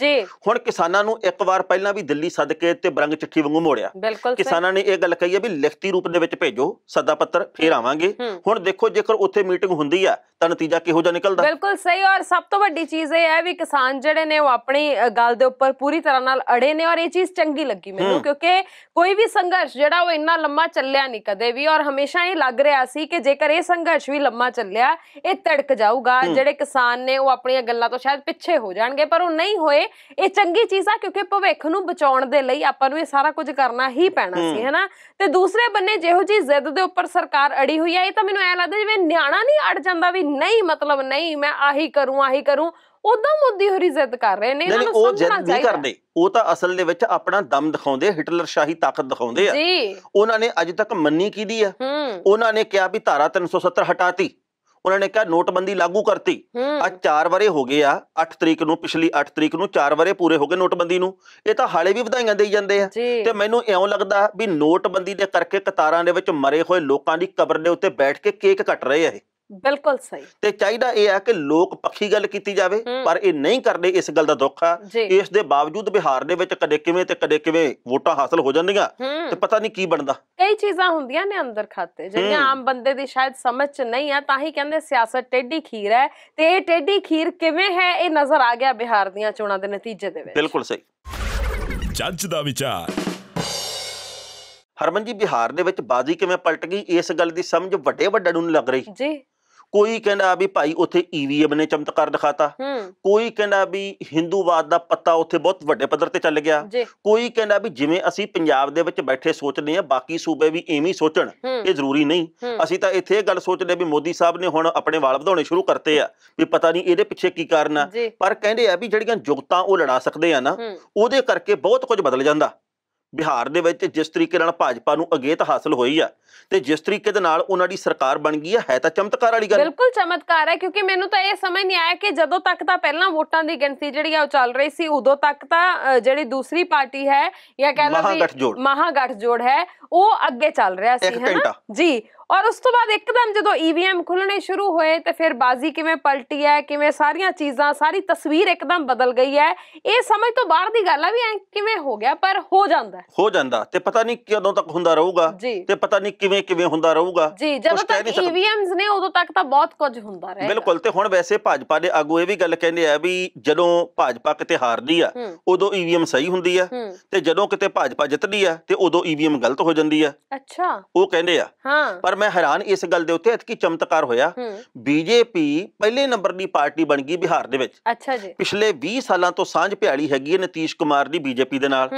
ਹੁਣ ਕਿਸਾਨਾਂ ਨੂੰ ਇੱਕ ਵਾਰ ਪਹਿਲਾਂ ਵੀ ਦਿੱਲੀ ਸੱਦ ਕੇ ਤੇ ਬਰੰਗ ਚਿੱਠੀ ਵਾਂਗੂ ਮੋੜਿਆ ਕਿਸਾਨਾਂ ਨੇ ਇਹ ਗੱਲ ਕਹੀ ਹੈ ਵੀ ਲਿਖਤੀ ਰੂਪ ਦੇ ਵਿੱਚ ਭੇਜੋ ਸੱਦਾ ਪੱਤਰ ਫੇਰ ਆਵਾਂਗੇ ਹੁਣ ਦੇਖੋ ਜੇਕਰ ਉੱਥੇ ਮੀਟਿੰਗ ਹੁੰਦੀ ਆ ਤਾਂ ਨਤੀਜਾ ਕਿਹੋ ਜਿਹਾ ਨਿਕਲਦਾ ਬਿਲਕੁਲ ਸਹੀ ਔਰ ਸਭ ਤੋਂ ਵੱਡੀ ਚੀਜ਼ ਇਹ ਹੈ ਵੀ ਕਿਸਾਨ ਜਿਹੜੇ ਨੇ ਉਹ ਆਪਣੀ ਗੱਲ ਦੇ ਉੱਪਰ ਪੂਰੀ ਤਰ੍ਹਾਂ ਨਾਲ ਅੜੇ ਨੇ ਔਰ ਇਹ ਚੀਜ਼ ਚੰਗੀ ਲੱਗੀ ਮੈਨੂੰ ਕਿਉਂਕਿ ਕੋਈ ਵੀ ਸੰਘਰਸ਼ ਜਿਹੜਾ ਉਹ ਇੰਨਾ ਲੰਮਾ ਚੱਲਿਆ ਨਹੀਂ ਕਦੇ ਵੀ ਔਰ ਹਮੇਸ਼ਾ ਇਹ ਲੱਗ ਰਿਹਾ ਸੀ ਕਿ ਜੇਕਰ ਇਹ ਸੰਘਰਸ਼ ਵੀ ਲੰਮਾ ਚੱਲਿਆ ਇਹ ਤੜਕ ਜਾਊਗਾ ਜਿਹੜੇ ਕਿਸਾਨ ਨੇ ਉਹ ਆਪਣੀਆਂ ਗੱਲਾਂ ਤੋਂ ਸ਼ਾਇਦ ਪਿੱਛੇ ਹੋ ਜਾਣਗੇ ਪਰ ਉਹ ਨਹੀਂ ਹੋਏ ਇਹ ਚੰਗੀ ਚੀਜ਼ ਆ ਕਿਉਂਕਿ ਭਵਿੱਖ ਨੂੰ ਬਚਾਉਣ ਦੇ ਲਈ ਆਪਾਂ ਨੂੰ ਇਹ ਸਾਰਾ ਕੁਝ ਕਰਨਾ ਹੀ ਪੈਣਾ ਸੀ ਹੈਨਾ ਤੇ ਦੂਸਰੇ ਬੰਨੇ ਜਿਹੋ ਜੀ ਜ਼ਿੱਦ ਦੇ ਉੱਪਰ ਸਰਕਾਰ ਅੜੀ ਹੋਈ ਆ ਇਹ ਤਾਂ ਮੈਨੂੰ ਐ ਲੱਗਦਾ ਜਿਵੇਂ ਨਿਆਣਾ ਨਹੀਂ ਅੜ ਜਾਂਦਾ ਵੀ ਨਹੀਂ ਮਤਲਬ ਨਹੀਂ ਮੈਂ ਆਹੀ ਕਰੂੰ ਆਹੀ ਕਰੂੰ ਉਦਾਂ ਮੋਦੀ ਹੋਰੀ ਜ਼ਿੱਦ ਕਰ ਰਹੇ ਨੇ ਇਹਨਾਂ ਨੂੰ ਸਮਝਣਾ ਚਾਹੀਦਾ ਉਹ ਜ਼ਿੱਦ ਨਹੀਂ ਕਰਦੇ ਉਹ ਤਾਂ ਅਸਲ ਦੇ ਵਿੱਚ ਆਪਣਾ ਦਮ ਦਿਖਾਉਂਦੇ ਹਿਟਲਰ ਸ਼ਾਹੀ ਤਾਕਤ ਦਿਖਾਉਂਦੇ ਆ ਜੀ ਉਹਨਾਂ ਨੇ ਅਜੇ ਤੱਕ ਮੰਨੀ ਕੀਦੀ ਆ ਉਹਨਾਂ ਨੇ ਕਿਹਾ ਵੀ ਧਾਰਾ 370 ਹਟਾਤੀ ਉਹਨਾਂ ਨੇ ਕਿਹਾ ਨੋਟਬੰਦੀ ਲਾਗੂ ਕਰਤੀ ਆ 4 ਵਾਰੇ ਹੋ ਗਏ ਆ 8 ਤਰੀਕ ਨੂੰ ਪਿਛਲੀ 8 ਤਰੀਕ ਨੂੰ 4 ਵਾਰੇ ਪੂਰੇ ਹੋ ਗਏ ਨੋਟਬੰਦੀ ਨੂੰ ਇਹ ਤਾਂ ਹਾਲੇ ਵੀ ਵਧਾਈਆਂ ਦੇਈ ਜਾਂਦੇ ਆ ਤੇ ਮੈਨੂੰ ਐਉਂ ਲੱਗਦਾ ਵੀ ਨੋਟਬੰਦੀ ਦੇ ਕਰਕੇ ਕਤਾਰਾਂ ਦੇ ਵਿੱਚ ਮਰੇ ਹੋਏ ਲੋਕਾਂ ਦੀ ਕਬਰ ਦੇ ਉੱਤੇ ਬੈਠ ਕੇ ਕੇਕ ਕੱਟ ਰਹੇ ਆ ਇਹ ਬਿਲਕੁਲ ਸਹੀ ਤੇ ਚਾਹੀਦਾ ਇਹ ਆ ਕਿ ਲੋਕ ਪੱਖੀ ਗੱਲ ਕੀਤੀ ਜਾਵੇ ਪਰ ਇਹ ਨਹੀਂ ਕਰਦੇ ਇਸ ਗੱਲ ਦਾ ਦੁੱਖ ਆ ਇਸ ਦੇ ਬਾਵਜੂਦ ਬਿਹਾਰ ਦੇ ਵਿੱਚ ਕਦੇ ਕਿਵੇਂ ਤੇ ਕਦੇ ਕਿਵੇਂ ਵੋਟਾਂ ਹਾਸਲ ਹੋ ਜਾਂਦੀਆਂ ਤੇ ਪਤਾ ਨਹੀਂ ਕੀ ਬਣਦਾ ਕਈ ਚੀਜ਼ਾਂ ਹੁੰਦੀਆਂ ਨੇ ਅੰਦਰ ਖਾਤੇ ਜਿਹੜੀਆਂ ਆਮ ਬੰਦੇ ਦੀ ਸ਼ਾਇਦ ਸਮਝ ਚ ਨਹੀਂ ਆ ਤਾਂ ਹੀ ਕਹਿੰਦੇ ਸਿਆਸਤ ਟੇਢੀ ਖੀਰ ਹੈ ਤੇ ਇਹ ਟੇਢੀ ਖੀਰ ਕਿਵੇਂ ਹੈ ਇਹ ਨਜ਼ਰ ਆ ਗਿਆ ਬਿਹਾਰ ਦੀਆਂ ਚੋਣਾਂ ਦੇ ਨਤੀਜੇ ਦੇ ਵਿੱਚ ਬਿਲਕੁਲ ਸਹੀ ਜੱਜ ਦਾ ਵਿਚਾਰ ਹਰਮਨ ਜੀ ਬਿਹਾਰ ਦੇ ਵਿੱਚ ਬਾਜ਼ੀ ਕਿਵੇਂ ਪਲਟ ਗਈ ਇਸ ਗੱਲ ਦੀ ਸਮਝ ਵੱਡੇ ਵੱਡੇ ਨੂੰ ਲੱਗ ਰਹੀ ਜੀ ਕੋਈ ਕਹਿੰਦਾ ਵੀ ਭਾਈ ਉੱਥੇ ਈਵੀਐਮ e ਨੇ ਚਮਤਕਾਰ ਦਿਖਾਤਾ ਕੋਈ ਕਹਿੰਦਾ ਵੀ ਹਿੰਦੂਵਾਦ ਦਾ ਪੱਤਾ ਉੱਥੇ ਬਹੁਤ ਵੱਡੇ ਪੱਧਰ ਤੇ ਚੱਲ ਗਿਆ ਕੋਈ ਕਹਿੰਦਾ ਵੀ ਜਿਵੇਂ ਅਸੀਂ ਪੰਜਾਬ ਦੇ ਵਿੱਚ ਬੈਠੇ ਸੋਚਦੇ ਆ ਬਾਕੀ ਸੂਬੇ ਵੀ ਐਵੇਂ ਸੋਚਣ ਇਹ ਜ਼ਰੂਰੀ ਨਹੀਂ ਅਸੀਂ ਤਾਂ ਇੱਥੇ ਇਹ ਗੱਲ ਸੋਚਦੇ ਵੀ ਮੋਦੀ ਸਾਹਿਬ ਨੇ ਹੁਣ ਆਪਣੇ ਵਾਲ ਵਧਾਉਣੇ ਸ਼ੁਰੂ ਕਰਤੇ ਆ ਵੀ ਪਤਾ ਨਹੀਂ ਇਹਦੇ ਪਿੱਛੇ ਕੀ ਕਾਰਨ ਆ ਪਰ ਕਹਿੰਦੇ ਆ ਵੀ ਜਿਹੜੀਆਂ ਜੁਗਤਾਂ ਉਹ ਲੜਾ ਸਕਦੇ ਆ ਨਾ ਉਹਦੇ ਕਰਕੇ ਬਹੁਤ ਕੁਝ ਬਦਲ ਜਾਂਦਾ ਬਿਹਾਰ ਦੇ ਵਿੱਚ ਜਿਸ ਤਰੀਕੇ ਨਾਲ ਭਾਜਪਾ ਨੂੰ ਅਗੇਤ ਹਾਸਲ ਹੋਈ ਆ ਤੇ ਜਿਸ ਤਰੀਕੇ ਦੇ ਨਾਲ ਉਹਨਾਂ ਦੀ ਸਰਕਾਰ ਬਣ ਗਈ ਹੈ ਤਾਂ ਚਮਤਕਾਰ ਵਾਲੀ ਗੱਲ ਬਿਲਕੁਲ ਚਮਤਕਾਰ ਹੈ ਕਿਉਂਕਿ ਮੈਨੂੰ ਤਾਂ ਇਹ ਸਮਝ ਨਹੀਂ ਆਇਆ ਕਿ ਜਦੋਂ ਤੱਕ ਤਾਂ ਪਹਿਲਾਂ ਵੋਟਾਂ ਦੀ ਗਿਣਤੀ ਜਿਹੜੀ ਆ ਉਹ ਚੱਲ ਰਹੀ ਸੀ ਉਦੋਂ ਤੱਕ ਤਾਂ ਜਿਹੜੀ ਦੂਸਰੀ ਪਾਰਟੀ ਹੈ ਜਾਂ ਕਹਿ ਲਓ ਮਹਾਗਠ ਜੋੜ ਹੈ ਉਹ ਅੱਗੇ ਚੱਲ ਰਿਹਾ ਸੀ ਹੈ ਨਾ ਜੀ ਔਰ ਉਸ ਤੋਂ ਬਾਅਦ ਇੱਕਦਮ ਜਦੋਂ ਈਵੀਐਮ ਖੁੱਲਣੇ ਸ਼ੁਰੂ ਹੋਏ ਤੇ ਫਿਰ ਬਾਜ਼ੀ ਕਿਵੇਂ ਪਲਟੀ ਹੈ ਕਿਵੇਂ ਸਾਰੀਆਂ ਚੀਜ਼ਾਂ ਸਾਰੀ ਤਸਵੀਰ ਇੱਕਦਮ ਬਦਲ ਗਈ ਹੈ ਇਹ ਸਮਝ ਤੋਂ ਬਾਹਰ ਦੀ ਗੱਲ ਆ ਵੀ ਐ ਕਿਵੇਂ ਹੋ ਗਿਆ ਪਰ ਹੋ ਜਾਂਦਾ ਹੋ ਜਾਂਦਾ ਤੇ ਪਤਾ ਨਹੀਂ ਕਦੋਂ ਤੱਕ ਹੁੰਦਾ ਰਹੂਗਾ ਤੇ ਪਤਾ ਨਹੀਂ ਕਿਵੇਂ ਕਿਵੇਂ ਹੁੰਦਾ ਰਹੂਗਾ ਜੀ ਜਦੋਂ ਤੱਕ ਈਵੀਐਮਸ ਨੇ ਉਦੋਂ ਤੱਕ ਤਾਂ ਬਹੁਤ ਕੁਝ ਹੁੰਦਾ ਰਹੇ ਬਿਲਕੁਲ ਤੇ ਹੁਣ ਵੈਸੇ ਭਾਜਪਾ ਦੇ ਆਗੂ ਇਹ ਵੀ ਗੱਲ ਕਹਿੰਦੇ ਆ ਵੀ ਜਦੋਂ ਭਾਜਪਾ ਕਿਤੇ ਹਾਰਦੀ ਆ ਉਦੋਂ ਈਵੀਐਮ ਸਹੀ ਹੁੰਦੀ ਆ ਤੇ ਜਦੋਂ ਕਿਤੇ ਭਾਜਪਾ ਜਿੱਤਦੀ ਆ ਤੇ ਉਦੋਂ ਈਵੀਐਮ ਗਲਤ ਹੋ ਜਾਂਦੀ ਆ ਅੱਛਾ ਉਹ ਕਹਿੰਦੇ ਆ ਹਾਂ ਪਰ ਮੈਂ ਹੈਰਾਨ ਇਸ ਗੱਲ ਦੇ ਉੱਤੇ ਕਿ ਚਮਤਕਾਰ ਹੋਇਆ ਬੀਜੇਪੀ ਪਹਿਲੇ ਨੰਬਰ ਦੀ ਪਾਰਟੀ ਬਣ ਗਈ ਬਿਹਾਰ ਦੇ ਵਿੱਚ ਅੱਛਾ ਜੀ ਪਿਛਲੇ 20 ਸਾਲਾਂ ਤੋਂ ਸਾਂਝ ਪਿਆਲੀ ਹੈਗੀ ਹੈ ਨਤੀਸ਼ ਕੁਮਾਰ ਦੀ ਬੀਜੇਪੀ ਦੇ ਨਾਲ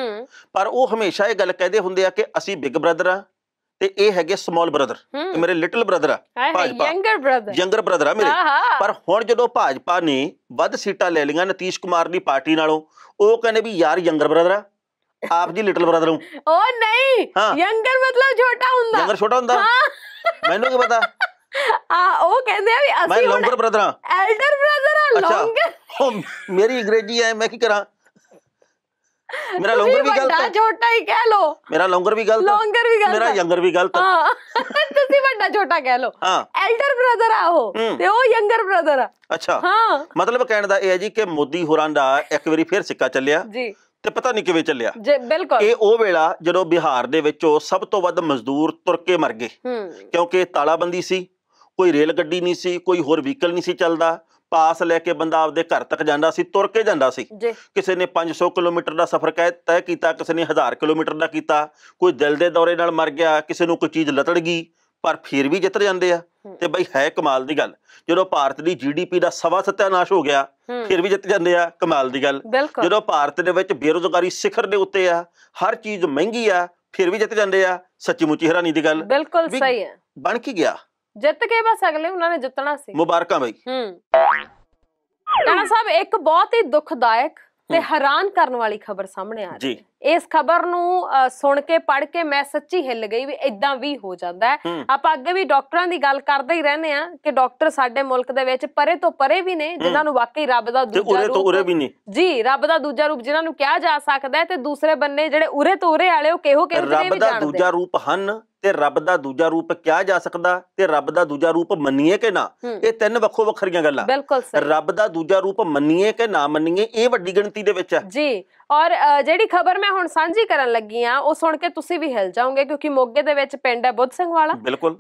ਪਰ ਉਹ ਹਮੇਸ਼ਾ ਇਹ ਗੱਲ ਕਹਦੇ ਹੁੰਦੇ ਆ ਕਿ ਅਸੀਂ ਬਿਗ ਬ੍ਰਦਰ ਆ ਤੇ ਇਹ ਹੈਗੇ ਸਮਾਲ ਬ੍ਰਦਰ ਤੇ ਮੇਰੇ ਲਿਟਲ ਬ੍ਰਦਰ ਆ Bhajpa younger brother younger brother ਆ ਮੇਰੇ ਪਰ ਹੁਣ ਜਦੋਂ ਭਾਜਪਾ ਨੇ ਵੱਧ ਸੀਟਾਂ ਲੈ ਲਈਆਂ ਨਤੀਸ਼ ਕੁਮਾਰ ਦੀ ਪਾਰਟੀ ਨਾਲੋਂ ਉਹ ਕਹਿੰਦੇ ਵੀ ਯਾਰ ਯੰਗਰ ਬ੍ਰਦਰ ਆ ਆਪ ਜੀ ਲਿਟਲ ਬ੍ਰਦਰ ਹੂੰ ਉਹ ਨਹੀਂ ਯੰਗਰ ਮਤਲਬ ਛੋਟਾ ਹੁੰਦਾ ਯੰਗਰ ਛੋਟਾ ਹੁੰਦਾ ਮੈਨੂੰ ਕੀ ਪਤਾ ਆ ਉਹ ਕਹਿੰਦੇ ਆ ਵੀ ਅਸੀਂ ਮੈਂ ਲੌਂਗਰ ਬ੍ਰਦਰ ਆ ਐਲਡਰ ਬ੍ਰਦਰ ਆ ਲੌਂਗਰ ਮੇਰੀ ਅੰਗਰੇਜ਼ੀ ਆ ਮੈਂ ਕੀ ਕਰਾਂ ਮੇਰਾ ਲੌਂਗਰ ਵੀ ਗਲਤ ਹੈ ਛੋਟਾ ਹੀ ਕਹਿ ਲੋ ਮੇਰਾ ਲੌਂਗਰ ਵੀ ਗਲਤ ਲੌਂਗਰ ਵੀ ਗਲਤ ਮੇਰਾ ਯੰਗਰ ਵੀ ਗਲਤ ਹਾਂ ਤੁਸੀਂ ਵੱਡਾ ਛੋਟਾ ਕਹਿ ਲੋ ਹਾਂ ਐਲਡਰ ਬ੍ਰਦਰ ਆ ਉਹ ਤੇ ਉਹ ਯੰਗਰ ਬ੍ਰਦਰ ਆ ਅੱਛਾ ਹਾਂ ਮਤਲਬ ਕਹਿਣ ਦਾ ਇਹ ਹੈ ਜੀ ਕਿ ਮੋਦੀ ਹੋਰਾਂ ਦਾ ਇੱਕ ਵਾਰੀ ਫੇਰ ਸਿੱਕਾ ਚੱਲਿਆ ਜੀ ਤੇ ਪਤਾ ਨਹੀਂ ਕਿਵੇਂ ਚੱਲਿਆ ਜੀ ਬਿਲਕੁਲ ਇਹ ਉਹ ਵੇਲਾ ਜਦੋਂ ਬਿਹਾਰ ਦੇ ਵਿੱਚੋਂ ਸਭ ਤੋਂ ਵੱਧ ਮਜ਼ਦੂਰ ਤੁਰ ਕੇ ਮਰ ਗਏ ਕਿਉਂਕਿ ਤਾਲਾਬੰਦੀ ਸੀ ਕੋਈ ਰੇਲ ਗੱਡੀ ਨਹੀਂ ਸੀ ਕੋਈ ਹੋਰ ਵਹੀਕਲ ਨਹੀਂ ਸੀ ਚੱਲਦਾ ਪਾਸ ਲੈ ਕੇ ਬੰਦਾ ਆਪਦੇ ਘਰ ਤੱਕ ਜਾਂਦਾ ਸੀ ਤੁਰ ਕੇ ਜਾਂਦਾ ਸੀ ਕਿਸੇ ਨੇ 500 ਕਿਲੋਮੀਟਰ ਦਾ ਸਫ਼ਰ ਤੈਅ ਕੀਤਾ ਕਿਸੇ ਨੇ 1000 ਕਿਲੋਮੀਟਰ ਦਾ ਕੀਤਾ ਕੋਈ ਦਿਲ ਦੇ ਦੌਰੇ ਨਾਲ ਮਰ ਗਿਆ ਕਿਸੇ ਨੂੰ ਕੋਈ ਚੀਜ਼ ਲਤੜ ਗਈ ਪਰ ਫਿਰ ਵੀ ਜਿੱਤ ਜਾਂਦੇ ਆ ਤੇ ਬਈ ਹੈ ਕਮਾਲ ਦੀ ਗੱਲ ਜਦੋਂ ਭਾਰਤ ਦੀ ਜੀਡੀਪੀ ਦਾ ਸਵਾ ਸਤਿਆਨਾਸ਼ ਹੋ ਗਿਆ ਫਿਰ ਵੀ ਜਿੱਤ ਜਾਂਦੇ ਆ ਕਮਾਲ ਦੀ ਗੱਲ ਜਦੋਂ ਭਾਰਤ ਦੇ ਵਿੱਚ ਬੇਰੋਜ਼ਗਾਰੀ ਸਿਖਰ ਦੇ ਉੱਤੇ ਆ ਹਰ ਚੀਜ਼ ਮਹਿੰਗੀ ਆ ਫਿਰ ਵੀ ਜਿੱਤ ਜਾਂਦੇ ਆ ਸੱਚੀ ਮੁੱਚੀ ਹੈਰਾਨੀ ਦੀ ਗੱਲ ਬਿਲਕੁਲ ਸਹੀ ਹੈ ਬਣ ਕੀ ਗਿਆ ਜਿੱਤ ਕੇ ਬਸ ਅਗਲੇ ਉਹਨਾਂ ਨੇ ਜਿੱਤਣਾ ਸੀ ਮੁਬਾਰਕਾਂ ਬਈ ਹਾਂ ਸਾਹਿਬ ਇੱਕ ਬਹੁਤ ਹੀ ਦੁਖਦਾਇਕ ਤੇ ਹੈਰਾਨ ਕਰਨ ਵਾਲੀ ਖਬਰ ਸਾਹਮਣੇ ਆ ਰਹੀ ਹੈ ਇਸ ਖਬਰ ਨੂੰ ਸੁਣ ਕੇ ਪੜ੍ਹ ਕੇ ਮੈਂ ਸੱਚੀ ਹਿੱਲ ਗਈ ਵੀ ਇਦਾਂ ਵੀ ਹੋ ਜਾਂਦਾ ਹੈ ਆਪਾਂ ਅੱਗੇ ਵੀ ਡਾਕਟਰਾਂ ਦੀ ਗੱਲ ਕਰਦੇ ਹੀ ਰਹਿੰਦੇ ਆ ਕਿ ਡਾਕਟਰ ਸਾਡੇ ਮੁਲਕ ਦੇ ਵਿੱਚ ਪਰੇ ਤੋਂ ਪਰੇ ਵੀ ਨੇ ਜਿਨ੍ਹਾਂ ਨੂੰ ਵਾਕਈ ਰੱਬ ਦਾ ਦੂਜਾ ਰੂਪ ਉਰੇ ਤੋਂ ਉਰੇ ਵੀ ਨੇ ਜੀ ਰੱਬ ਦਾ ਦੂਜਾ ਰੂਪ ਜਿਨ੍ਹਾਂ ਨੂੰ ਕਿਹਾ ਜਾ ਸਕਦਾ ਹੈ ਤੇ ਦੂਸਰੇ ਬੰਨੇ ਜਿਹੜੇ ਉਰੇ ਤੋਂ ਉਰੇ ਵਾਲੇ ਉਹ ਕਿਹੋ ਕਿਹੋ ਜਿਹੇ ਵੀ ਜਾਣਦੇ ਰੱਬ ਦਾ ਦੂਜਾ ਰੂਪ ਹਨ ਤੇ ਰੱਬ ਦਾ ਦੂਜਾ ਰੂਪ ਕਿਹਾ ਜਾ ਸਕਦਾ ਤੇ ਰੱਬ ਦਾ ਦੂਜਾ ਰੂਪ ਮੰਨੀਏ ਕਿ ਨਾ ਇਹ ਤਿੰਨ ਵੱਖੋ ਵੱਖਰੀਆਂ ਗੱਲਾਂ ਰੱਬ ਦਾ ਦੂਜਾ ਰੂਪ ਮੰਨੀਏ ਕਿ ਨਾ ਮੰਨੀਏ ਇਹ ਵੱਡੀ ਗਿਣਤੀ ਦੇ ਵਿੱਚ ਹੈ ਜੀ ਔਰ ਜਿਹੜੀ ਖਬਰ ਮੈਂ ਹੁਣ ਸਾਂਝੀ ਕਰਨ ਲੱਗੀ ਆ ਉਹ ਸੁਣ ਕੇ ਤੁਸੀਂ ਵੀ ਹਿਲ ਜਾਓਗੇ ਕਿਉਂਕਿ ਮੋਗੇ ਦੇ ਵਿੱਚ ਪਿੰਡ ਹੈ ਬੁੱਧ ਸਿੰਘ ਵਾਲਾ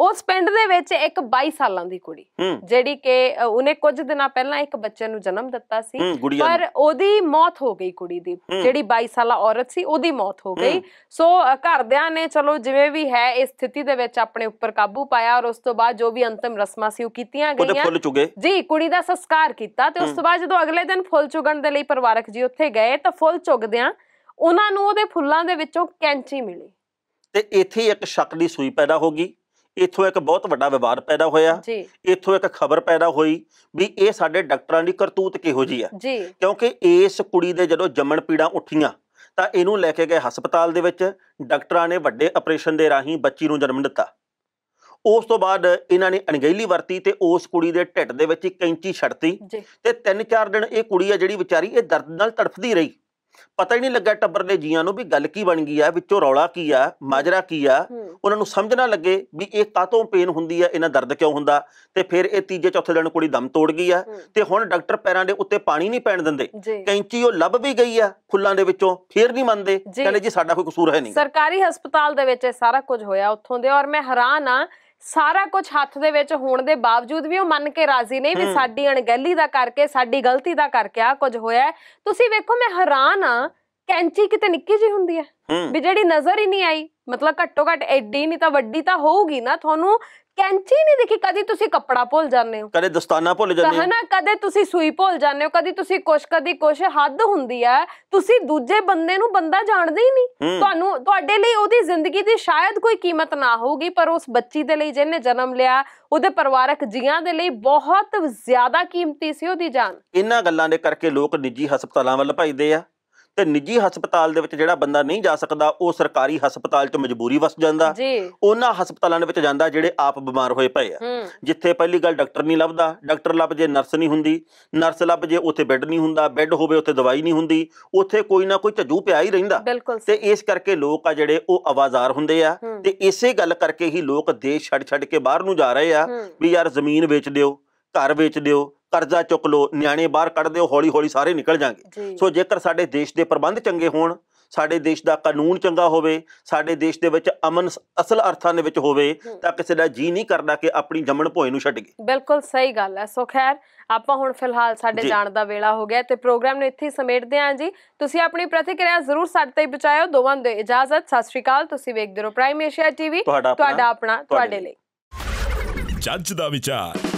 ਉਸ ਪਿੰਡ ਦੇ ਵਿੱਚ ਇੱਕ 22 ਸਾਲਾਂ ਦੀ ਕੁੜੀ ਜਿਹੜੀ ਕਿ ਉਹਨੇ ਕੁਝ ਦਿਨਾਂ ਪਹਿਲਾਂ ਇੱਕ ਬੱਚੇ ਨੂੰ ਜਨਮ ਦਿੱਤਾ ਸੀ ਪਰ ਉਹਦੀ ਮੌਤ ਹੋ ਗਈ ਕੁੜੀ ਦੀ ਜਿਹੜੀ 22 ਸਾਲਾ ਔਰਤ ਸੀ ਉਹਦੀ ਮੌਤ ਹੋ ਗਈ ਸੋ ਘਰਦਿਆਂ ਨੇ ਚਲੋ ਜਿਵੇਂ ਵੀ ਹੈ ਇਸ ਸਥਿਤੀ ਦੇ ਵਿੱਚ ਆਪਣੇ ਉੱਪਰ ਕਾਬੂ ਪਾਇਆ ਔਰ ਉਸ ਤੋਂ ਬਾਅਦ ਜੋ ਵੀ ਅੰਤਮ ਰਸਮਾਂ ਸੀ ਉਹ ਕੀਤੀਆਂ ਗਈਆਂ ਫੁੱਲ ਚੁਗੇ ਜੀ ਕੁੜੀ ਦਾ ਸੰਸਕਾਰ ਕੀਤਾ ਤੇ ਉਸ ਤੋਂ ਬਾਅਦ ਜਦੋਂ ਅਗਲੇ ਦਿਨ ਫੁੱਲ ਚੁਗਣ ਦੇ ਲਈ ਪਰਿਵਾਰਕ ਜੀ ਉੱਥੇ ਗਏ ਤਾਂ ਫੁੱਲ ਚੁਗਦਿਆਂ ਉਹਨਾਂ ਨੂੰ ਉਹਦੇ ਫੁੱਲਾਂ ਦੇ ਵਿੱਚੋਂ ਕੈਂਚੀ ਮਿਲੀ ਤੇ ਇੱਥੇ ਇੱਕ ਸ਼ੱਕ ਦੀ ਸੂਈ ਪੈਦਾ ਹੋ ਗਈ ਇੱਥੋਂ ਇੱਕ ਬਹੁਤ ਵੱਡਾ ਵਿਵਾਦ ਪੈਦਾ ਹੋਇਆ ਇੱਥੋਂ ਇੱਕ ਖਬਰ ਪੈਦਾ ਹੋਈ ਵੀ ਇਹ ਸਾਡੇ ਡਾਕਟਰਾਂ ਦੀ ਕਰਤੂਤ ਕਿਹੋ ਜੀ ਆ ਕਿਉਂਕਿ ਇਸ ਕੁੜੀ ਦੇ ਜਦੋਂ ਜੰਮਣ ਪੀੜਾਂ ਉੱਠੀਆਂ ਤਾਂ ਇਹਨੂੰ ਲੈ ਕੇ ਗਏ ਹਸਪਤਾਲ ਦੇ ਵਿੱਚ ਡਾਕਟਰਾਂ ਨੇ ਵੱਡੇ ਆਪਰੇਸ਼ਨ ਦੇ ਰਾਹੀਂ ਬੱਚੀ ਨੂੰ ਜਨਮ ਦਿੱਤਾ ਉਸ ਤੋਂ ਬਾਅਦ ਇਹਨਾਂ ਨੇ ਅਣਗਹਿਲੀ ਵਰਤੀ ਤੇ ਉਸ ਕੁੜੀ ਦੇ ਢਿੱਡ ਦੇ ਵਿੱਚ ਇੱਕ ਕੈਂਚੀ ਛੱਡਤੀ ਤੇ 3-4 ਦਿਨ ਇਹ ਕੁੜੀ ਆ ਜਿਹੜੀ ਵਿਚਾਰੀ ਇਹ ਦਰਦ ਨਾਲ ਤੜਫਦੀ ਰਹੀ ਪਤਾ ਹੀ ਨਹੀਂ ਲੱਗਾ ਟੱਬਰ ਦੇ ਜੀਆਂ ਨੂੰ ਵੀ ਗੱਲ ਕੀ ਬਣ ਗਈ ਆ ਵਿੱਚੋਂ ਰੌਲਾ ਕੀ ਆ ਮਾਜਰਾ ਕੀ ਆ ਉਹਨਾਂ ਨੂੰ ਸਮਝ ਨਾ ਲੱਗੇ ਵੀ ਇਹ ਕਾਤੋਂ ਪੇਨ ਹੁੰਦੀ ਆ ਇਹਨਾਂ ਦਰਦ ਕਿਉਂ ਹੁੰਦਾ ਤੇ ਫਿਰ ਇਹ ਤੀਜੇ ਚੌਥੇ ਦਿਨ ਕੁੜੀ ਦਮ ਤੋੜ ਗਈ ਆ ਤੇ ਹੁਣ ਡਾਕਟਰ ਪੈਰਾਂ ਦੇ ਉੱਤੇ ਪਾਣੀ ਨਹੀਂ ਪੈਣ ਦਿੰਦੇ ਕੈਂਚੀ ਉਹ ਲੱਭ ਵੀ ਗਈ ਆ ਫੁੱਲਾਂ ਦੇ ਵਿੱਚੋਂ ਫੇਰ ਨਹੀਂ ਮੰਨਦੇ ਕਹਿੰਦੇ ਜੀ ਸਾਡਾ ਕੋਈ ਕਸੂਰ ਹੈ ਨਹੀਂ ਸਰਕਾਰੀ ਹਸਪਤਾਲ ਦੇ ਵਿੱਚ ਇਹ ਸਾਰਾ ਕੁਝ ਹੋਇਆ ਉੱਥੋਂ ਦੇ ਔਰ ਮੈਂ ਹੈਰਾਨ ਆ ਸਾਰਾ ਕੁਝ ਹੱਥ ਦੇ ਵਿੱਚ ਹੋਣ ਦੇ ਬਾਵਜੂਦ ਵੀ ਉਹ ਮੰਨ ਕੇ ਰਾਜ਼ੀ ਨਹੀਂ ਵੀ ਸਾਡੀ ਅਣਗਹਿਲੀ ਦਾ ਕਰਕੇ ਸਾਡੀ ਗਲਤੀ ਦਾ ਕਰਕੇ ਆ ਕੁਝ ਹੋਇਆ ਤੁਸੀਂ ਵੇਖੋ ਮੈਂ ਹੈਰਾਨ ਆ ਕੈਂਚੀ ਕਿਤੇ ਨਿੱਕੀ ਜੀ ਹੁੰਦੀ ਹੈ ਵੀ ਜਿਹੜੀ ਨਜ਼ਰ ਹੀ ਨਹੀਂ ਆਈ ਮਤਲਬ ਘੱਟੋ ਘੱਟ ਐਡੀ ਨਹੀਂ ਤਾਂ ਵੱਡੀ ਤਾਂ ਹੋਊਗੀ ਨਾ ਤੁਹਾਨੂੰ ਕੈਂਚੀ ਨਹੀਂ ਦੇਖੀ ਕਦੀ ਤੁਸੀਂ ਕੱਪੜਾ ਭੁੱਲ ਜਾਂਦੇ ਹੋ ਕਦੇ ਦਸਤਾਨਾ ਭੁੱਲ ਜਾਂਦੇ ਹੋ ਹਨਾ ਕਦੇ ਤੁਸੀਂ ਸੂਈ ਭੁੱਲ ਜਾਂਦੇ ਹੋ ਕਦੀ ਤੁਸੀਂ ਕੁਛ ਕਦੀ ਕੁਛ ਹੱਦ ਹੁੰਦੀ ਹੈ ਤੁਸੀਂ ਦੂਜੇ ਬੰਦੇ ਨੂੰ ਬੰਦਾ ਜਾਣਦੇ ਹੀ ਨਹੀਂ ਤੁਹਾਨੂੰ ਤੁਹਾਡੇ ਲਈ ਉਹਦੀ ਜ਼ਿੰਦਗੀ ਦੀ ਸ਼ਾਇਦ ਕੋਈ ਕੀਮਤ ਨਾ ਹੋਊਗੀ ਪਰ ਉਸ ਬੱਚੀ ਦੇ ਲਈ ਜਿਹਨੇ ਜਨਮ ਲਿਆ ਉਹਦੇ ਪਰਿਵਾਰਕ ਜੀਆਂ ਦੇ ਲਈ ਬਹੁਤ ਜ਼ਿਆਦਾ ਕੀਮਤੀ ਸੀ ਉਹਦੀ ਜਾਨ ਇਹਨਾਂ ਗੱਲਾਂ ਦੇ ਕਰਕੇ ਲੋਕ ਨਿੱਜੀ ਹਸਪਤਾਲਾਂ ਵੱਲ ਭਜਦੇ ਆ ਤੇ ਨਿੱਜੀ ਹਸਪਤਾਲ ਦੇ ਵਿੱਚ ਜਿਹੜਾ ਬੰਦਾ ਨਹੀਂ ਜਾ ਸਕਦਾ ਉਹ ਸਰਕਾਰੀ ਹਸਪਤਾਲ 'ਚ ਮਜਬੂਰੀ ਵਸ ਜਾਂਦਾ ਉਹਨਾਂ ਹਸਪਤਾਲਾਂ ਦੇ ਵਿੱਚ ਜਾਂਦਾ ਜਿਹੜੇ ਆਪ ਬਿਮਾਰ ਹੋਏ ਪਏ ਆ ਜਿੱਥੇ ਪਹਿਲੀ ਗੱਲ ਡਾਕਟਰ ਨਹੀਂ ਲੱਭਦਾ ਡਾਕਟਰ ਲੱਭ ਜੇ ਨਰਸ ਨਹੀਂ ਹੁੰਦੀ ਨਰਸ ਲੱਭ ਜੇ ਉੱਥੇ ਬੈੱਡ ਨਹੀਂ ਹੁੰਦਾ ਬੈੱਡ ਹੋਵੇ ਉੱਥੇ ਦਵਾਈ ਨਹੀਂ ਹੁੰਦੀ ਉੱਥੇ ਕੋਈ ਨਾ ਕੋਈ ਝੱਜੂ ਪਿਆ ਹੀ ਰਹਿੰਦਾ ਤੇ ਇਸ ਕਰਕੇ ਲੋਕ ਆ ਜਿਹੜੇ ਉਹ ਆਵਾਜ਼ਾਰ ਹੁੰਦੇ ਆ ਤੇ ਇਸੇ ਗੱਲ ਕਰਕੇ ਹੀ ਲੋਕ ਦੇਸ਼ ਛੱਡ ਛੱਡ ਕੇ ਬਾਹਰ ਨੂੰ ਜਾ ਰਹੇ ਆ ਵੀ ਯਾਰ ਜ਼ਮੀਨ ਵੇਚ ਦਿਓ ਘਰ ਵੇਚ ਦਿਓ ਕਰਜ਼ਾ ਚੁੱਕ ਲਓ ਨਿਆਣੇ ਬਾਹਰ ਕੱਢ ਦਿਓ ਹੌਲੀ ਹੌਲੀ ਸਾਰੇ ਨਿਕਲ ਜਾਣਗੇ ਸੋ ਜੇਕਰ ਸਾਡੇ ਦੇਸ਼ ਦੇ ਪ੍ਰਬੰਧ ਚੰਗੇ ਹੋਣ ਸਾਡੇ ਦੇਸ਼ ਦਾ ਕਾਨੂੰਨ ਚੰਗਾ ਹੋਵੇ ਸਾਡੇ ਦੇਸ਼ ਦੇ ਵਿੱਚ ਅਮਨ ਅਸਲ ਅਰਥਾਂ ਦੇ ਵਿੱਚ ਹੋਵੇ ਤਾਂ ਕਿਸੇ ਦਾ ਜੀ ਨਹੀਂ ਕਰਦਾ ਕਿ ਆਪਣੀ ਜੰਮਣ ਭੋਏ ਨੂੰ ਛੱਡ ਗਏ ਬਿਲਕੁਲ ਸਹੀ ਗੱਲ ਹੈ ਸੋ ਖੈਰ ਆਪਾਂ ਹੁਣ ਫਿਲਹਾਲ ਸਾਡੇ ਜਾਣ ਦਾ ਵੇਲਾ ਹੋ ਗਿਆ ਤੇ ਪ੍ਰੋਗਰਾਮ ਨੂੰ ਇੱਥੇ ਹੀ ਸਮੇਟਦੇ ਹਾਂ ਜੀ ਤੁਸੀਂ ਆਪਣੀ ਪ੍ਰਤੀਕਿਰਿਆ ਜ਼ਰੂਰ ਸਾਡੇ ਤੇ ਪਹੁੰਚਾਓ ਦੋਵਾਂ ਦੇ ਇਜਾਜ਼ਤ ਸਤਿ ਸ਼੍ਰੀ ਅਕਾਲ ਤੁਸੀਂ ਵੇਖਦੇ ਰਹੋ ਪ੍ਰਾਈਮ ਏਸ਼ੀਆ ਟੀਵੀ ਤੁਹਾਡਾ ਆਪਣਾ ਤੁਹਾਡੇ ਲਈ ਜੱਜ ਦਾ ਵਿਚਾਰ